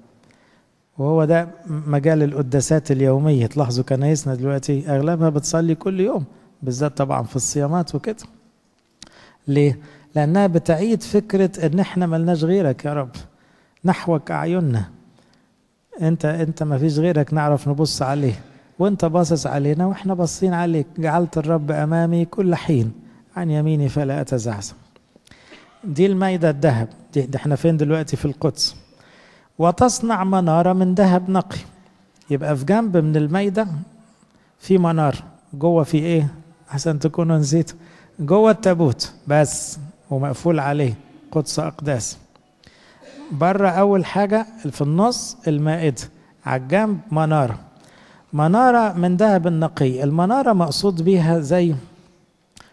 وهو ده مجال القداسات اليومية تلاحظوا كنايسنا دلوقتي أغلبها بتصلي كل يوم بالذات طبعا في الصيامات وكده ليه؟ لأنها بتعيد فكرة إن إحنا ملناش غيرك يا رب نحوك أعيننا أنت أنت ما فيش غيرك نعرف نبص عليه وأنت باصص علينا وإحنا باصين عليك جعلت الرب أمامي كل حين عن يميني فلا أتزعزع دي المائدة الذهب دي, إحنا فين دلوقتي في القدس وتصنع منارة من ذهب نقي يبقى في جنب من المائدة في منار جوه في ايه عشان تكونوا نسيتوا جوه التابوت بس ومقفول عليه قدس أقداس بره أول حاجة في النص المائدة على الجنب منارة منارة من ذهب نقي المنارة مقصود بيها زي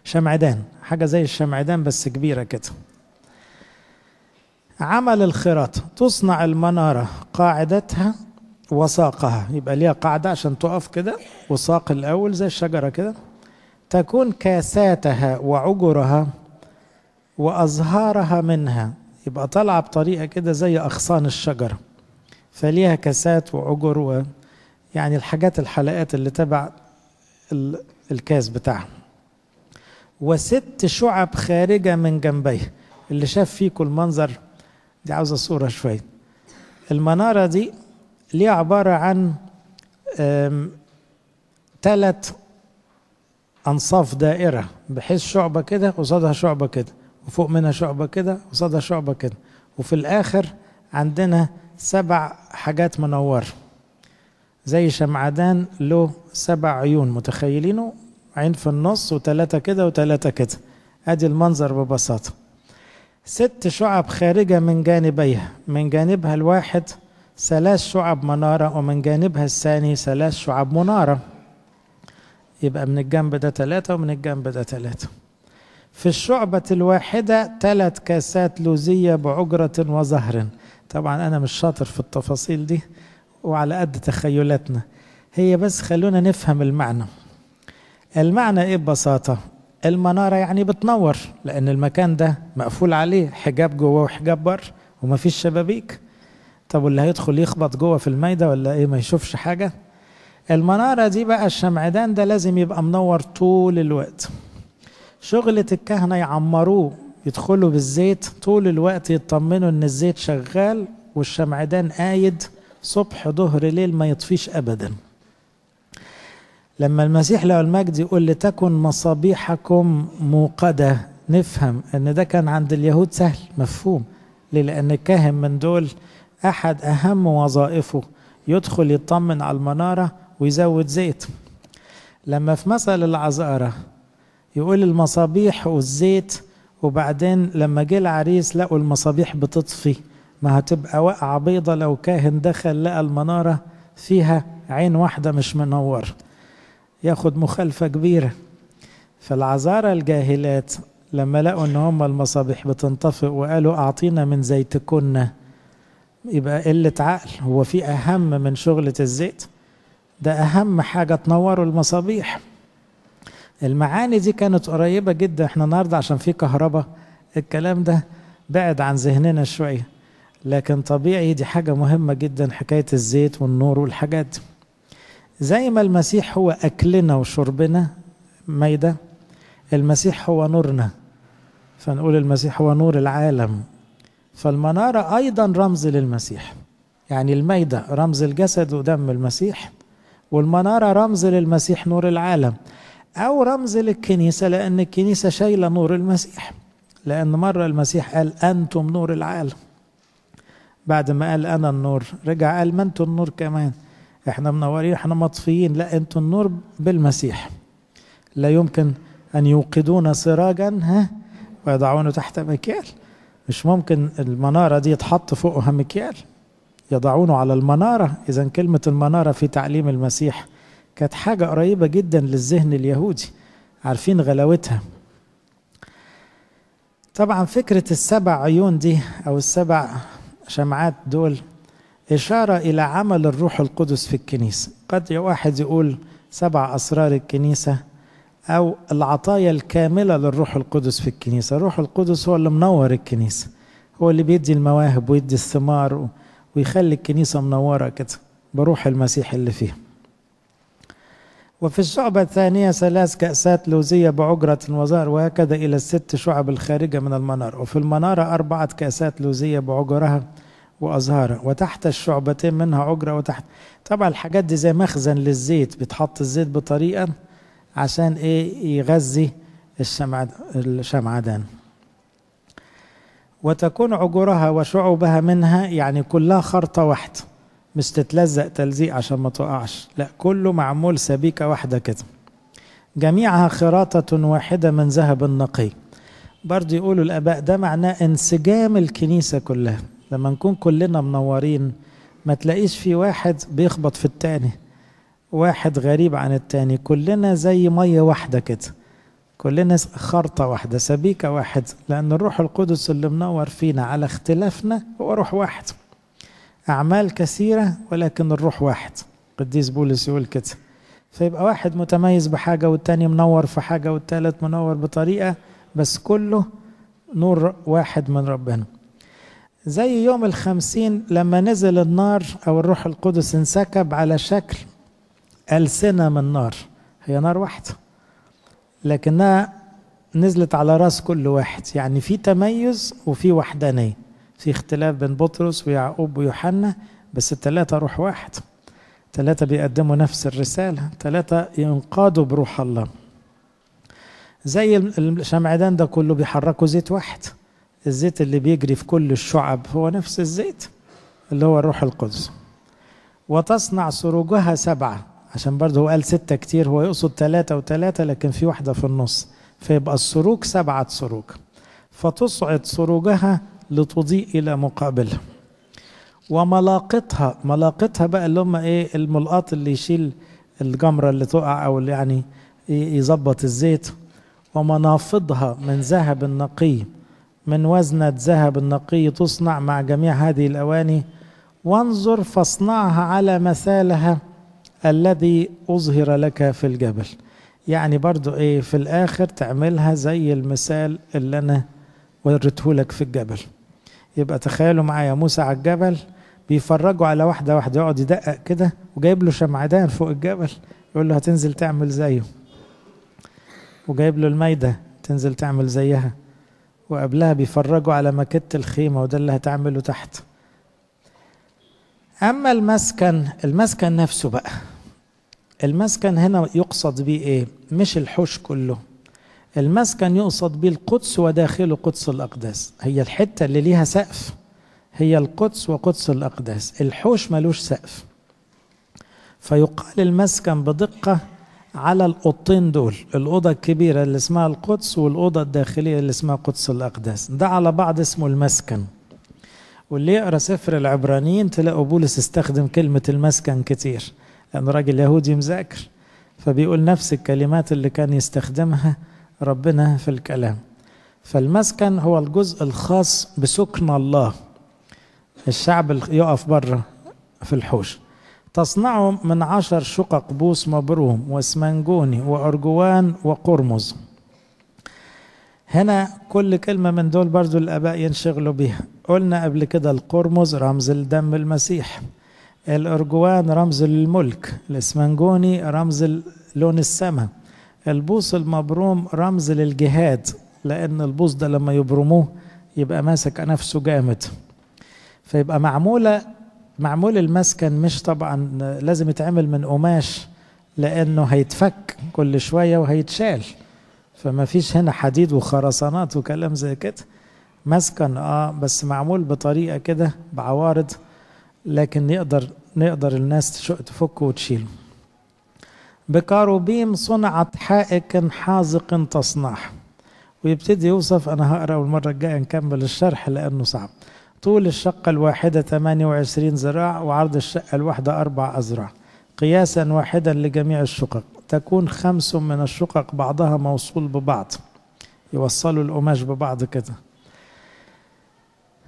شمعدان حاجة زي الشمعدان بس كبيرة كده عمل الخراطة تصنع المنارة قاعدتها وساقها يبقى ليها قاعدة عشان تقف كده وساق الأول زي الشجرة كده تكون كاساتها وعجرها وأزهارها منها يبقى طالعة بطريقة كده زي أغصان الشجرة فليها كاسات وعجر و يعني الحاجات الحلقات اللي تبع الكاس بتاعها وست شعب خارجة من جنبيها اللي شاف فيكم المنظر دي عاوزة صورة شوية المنارة دي ليها عبارة عن ثلاث أنصاف دائرة بحيث شعبة كده قصادها شعبة كده وفوق منها شعبة كده وصدها شعبة كده وفي الآخر عندنا سبع حاجات منورة زي شمعدان له سبع عيون متخيلينه عين في النص وتلاتة كده وتلاتة كده ادي المنظر ببساطة ست شعب خارجة من جانبيها من جانبها الواحد ثلاث شعب منارة ومن جانبها الثاني ثلاث شعب منارة يبقى من الجنب ده تلاتة ومن الجنب ده تلاتة في الشعبة الواحدة ثلاث كاسات لوزية بعجرة وزهر طبعا أنا مش شاطر في التفاصيل دي وعلى قد تخيلاتنا هي بس خلونا نفهم المعنى المعنى إيه ببساطة المنارة يعني بتنور لأن المكان ده مقفول عليه حجاب جوه وحجاب بره ومفيش شبابيك طب واللي هيدخل يخبط جوه في المايدة ولا إيه ما يشوفش حاجة المنارة دي بقى الشمعدان ده لازم يبقى منور طول الوقت شغلة الكهنة يعمروه يدخلوا بالزيت طول الوقت يطمنوا ان الزيت شغال والشمعدان قايد صبح ظهر ليل ما يطفيش ابدا لما المسيح لو المجد يقول لتكن مصابيحكم موقدة نفهم ان ده كان عند اليهود سهل مفهوم ليه لان الكاهن من دول احد اهم وظائفه يدخل يطمن على المنارة ويزود زيت لما في مثل العزارة يقول المصابيح والزيت وبعدين لما جه العريس لقوا المصابيح بتطفي ما هتبقى واقعة بيضة لو كاهن دخل لقى المنارة فيها عين واحدة مش منورة ياخد مخالفة كبيرة فالعذارى الجاهلات لما لقوا ان هم المصابيح بتنطفئ وقالوا اعطينا من زيتكن يبقى قلة عقل هو في اهم من شغلة الزيت ده اهم حاجة تنوروا المصابيح المعاني دي كانت قريبة جدا احنا النهاردة عشان في كهرباء الكلام ده بعد عن ذهننا شوية لكن طبيعي دي حاجة مهمة جدا حكاية الزيت والنور والحاجات دي زي ما المسيح هو أكلنا وشربنا ميدة المسيح هو نورنا فنقول المسيح هو نور العالم فالمنارة أيضا رمز للمسيح يعني الميدة رمز الجسد ودم المسيح والمنارة رمز للمسيح نور العالم أو رمز للكنيسة لأن الكنيسة شايلة نور المسيح لأن مرة المسيح قال أنتم نور العالم بعد ما قال أنا النور رجع قال ما أنتم النور كمان احنا منورين احنا مطفيين لا أنتم النور بالمسيح لا يمكن أن يوقدون سراجا ها ويضعونه تحت مكيال مش ممكن المنارة دي يتحط فوقها مكيال يضعونه على المنارة إذا كلمة المنارة في تعليم المسيح كانت حاجة قريبة جدا للذهن اليهودي عارفين غلاوتها طبعا فكرة السبع عيون دي أو السبع شمعات دول إشارة إلى عمل الروح القدس في الكنيسة قد واحد يقول سبع أسرار الكنيسة أو العطايا الكاملة للروح القدس في الكنيسة الروح القدس هو اللي منور الكنيسة هو اللي بيدي المواهب ويدي الثمار ويخلي الكنيسة منورة كده بروح المسيح اللي فيها وفي الشعبة الثانية ثلاث كأسات لوزية بعجرة وزار وهكذا إلى الست شعب الخارجة من المنارة وفي المنارة أربعة كأسات لوزية بعجرها وأزهارها وتحت الشعبتين منها عجرة وتحت طبعا الحاجات دي زي مخزن للزيت بيتحط الزيت بطريقة عشان إيه يغذي الشمعدان وتكون عجرها وشعوبها منها يعني كلها خرطة واحدة مش تتلزق تلزيق عشان ما تقعش لا كله معمول سبيكة واحدة كده جميعها خراطة واحدة من ذهب نقي برضه يقولوا الآباء ده معناه انسجام الكنيسة كلها لما نكون كلنا منورين ما تلاقيش في واحد بيخبط في التاني واحد غريب عن التاني كلنا زي مية واحدة كده كلنا خرطة واحدة سبيكة واحد لأن الروح القدس اللي منور فينا على اختلافنا هو روح واحد أعمال كثيرة ولكن الروح واحد قديس بولس يقول كده فيبقى واحد متميز بحاجة والتاني منور في حاجة والتالت منور بطريقة بس كله نور واحد من ربنا زي يوم الخمسين لما نزل النار أو الروح القدس انسكب على شكل ألسنة من نار هي نار واحدة لكنها نزلت على راس كل واحد يعني في تميز وفي وحدانيه في اختلاف بين بطرس ويعقوب ويوحنا بس الثلاثة روح واحد ثلاثة بيقدموا نفس الرسالة ثلاثة ينقادوا بروح الله زي الشمعدان ده كله بيحركوا زيت واحد الزيت اللي بيجري في كل الشعب هو نفس الزيت اللي هو الروح القدس وتصنع سروجها سبعة عشان برضه هو قال ستة كتير هو يقصد ثلاثة وثلاثة لكن في واحدة في النص فيبقى السروج سبعة سروج فتصعد سروجها لتضيء إلى مقابلها وملاقطها ملاقطها بقى اللي هم إيه الملقاط اللي يشيل الجمرة اللي تقع أو اللي يعني يظبط الزيت ومنافضها من ذهب نقي من وزنة ذهب نقي تصنع مع جميع هذه الأواني وانظر فاصنعها على مثالها الذي أظهر لك في الجبل يعني برضو إيه في الآخر تعملها زي المثال اللي أنا وريته لك في الجبل يبقى تخيلوا معايا موسى على الجبل بيفرجوا على واحده واحده يقعد يدقق كده وجايب له شمعدان فوق الجبل يقول له هتنزل تعمل زيه وجايب له المايده تنزل تعمل زيها وقبلها بيفرجوا على مكت الخيمه وده اللي هتعمله تحت اما المسكن المسكن نفسه بقى المسكن هنا يقصد بيه ايه مش الحوش كله المسكن يقصد به القدس وداخله قدس الأقداس هي الحتة اللي ليها سقف هي القدس وقدس الأقداس الحوش ملوش سقف فيقال المسكن بدقة على الأوضتين دول الأوضة الكبيرة اللي اسمها القدس والأوضة الداخلية اللي اسمها قدس الأقداس ده على بعض اسمه المسكن واللي يقرا سفر العبرانيين تلاقوا بولس استخدم كلمة المسكن كتير لأنه راجل يهودي مذاكر فبيقول نفس الكلمات اللي كان يستخدمها ربنا في الكلام فالمسكن هو الجزء الخاص بسكن الله الشعب يقف بره في الحوش تصنعه من عشر شقق بوس مبروم واسمنجوني وأرجوان وقرمز هنا كل كلمة من دول برضو الآباء ينشغلوا بيها قلنا قبل كده القرمز رمز الدم المسيح الأرجوان رمز الملك الإسمنجوني رمز لون السماء البوص المبروم رمز للجهاد لأن البوص ده لما يبرموه يبقى ماسك نفسه جامد فيبقى معمولة معمول المسكن مش طبعا لازم يتعمل من قماش لأنه هيتفك كل شوية وهيتشال فما فيش هنا حديد وخرسانات وكلام زي كده مسكن اه بس معمول بطريقة كده بعوارض لكن نقدر نقدر الناس تفكه وتشيله بكاروبيم صنعت حائك حازق تصنع ويبتدي يوصف أنا هقرأ المرة الجاية نكمل الشرح لأنه صعب طول الشقة الواحدة 28 ذراع وعرض الشقة الواحدة أربع أذرع قياسا واحدا لجميع الشقق تكون خمس من الشقق بعضها موصول ببعض يوصلوا القماش ببعض كده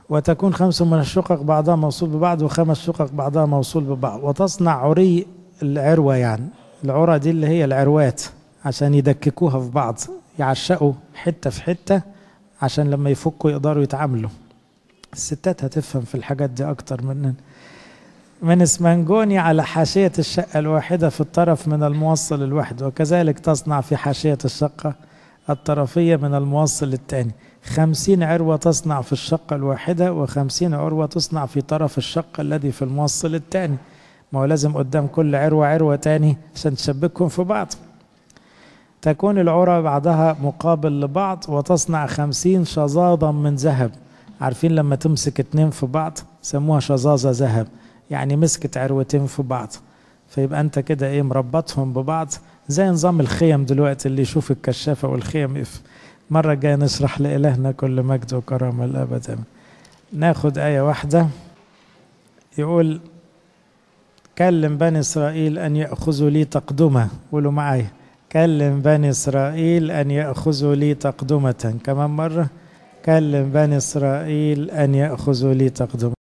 وتكون خمس من الشقق بعضها موصول ببعض وخمس شقق بعضها موصول ببعض وتصنع عري العروة يعني العرى دي اللي هي العروات عشان يدككوها في بعض يعشقوا حتة في حتة عشان لما يفكوا يقدروا يتعاملوا الستات هتفهم في الحاجات دي أكتر مننا من اسمنجوني على حاشية الشقة الواحدة في الطرف من الموصل الواحد وكذلك تصنع في حاشية الشقة الطرفية من الموصل الثاني خمسين عروة تصنع في الشقة الواحدة وخمسين عروة تصنع في طرف الشقة الذي في الموصل الثاني ما هو لازم قدام كل عروة عروة تاني عشان تشبكهم في بعض تكون العرى بعضها مقابل لبعض وتصنع خمسين شظاظا من ذهب عارفين لما تمسك اتنين في بعض سموها شظاظة ذهب يعني مسكت عروتين في بعض فيبقى انت كده ايه مربطهم ببعض زي نظام الخيم دلوقتي اللي يشوف الكشافة والخيم مرة جاي نشرح لإلهنا كل مجد وكرامة الأبد ناخد آية واحدة يقول كلم بني إسرائيل أن يأخذوا لي تقدمة قولوا معايا كلم بني إسرائيل أن يأخذوا لي تقدمة كمان مرة كلم بني إسرائيل أن يأخذوا لي تقدمة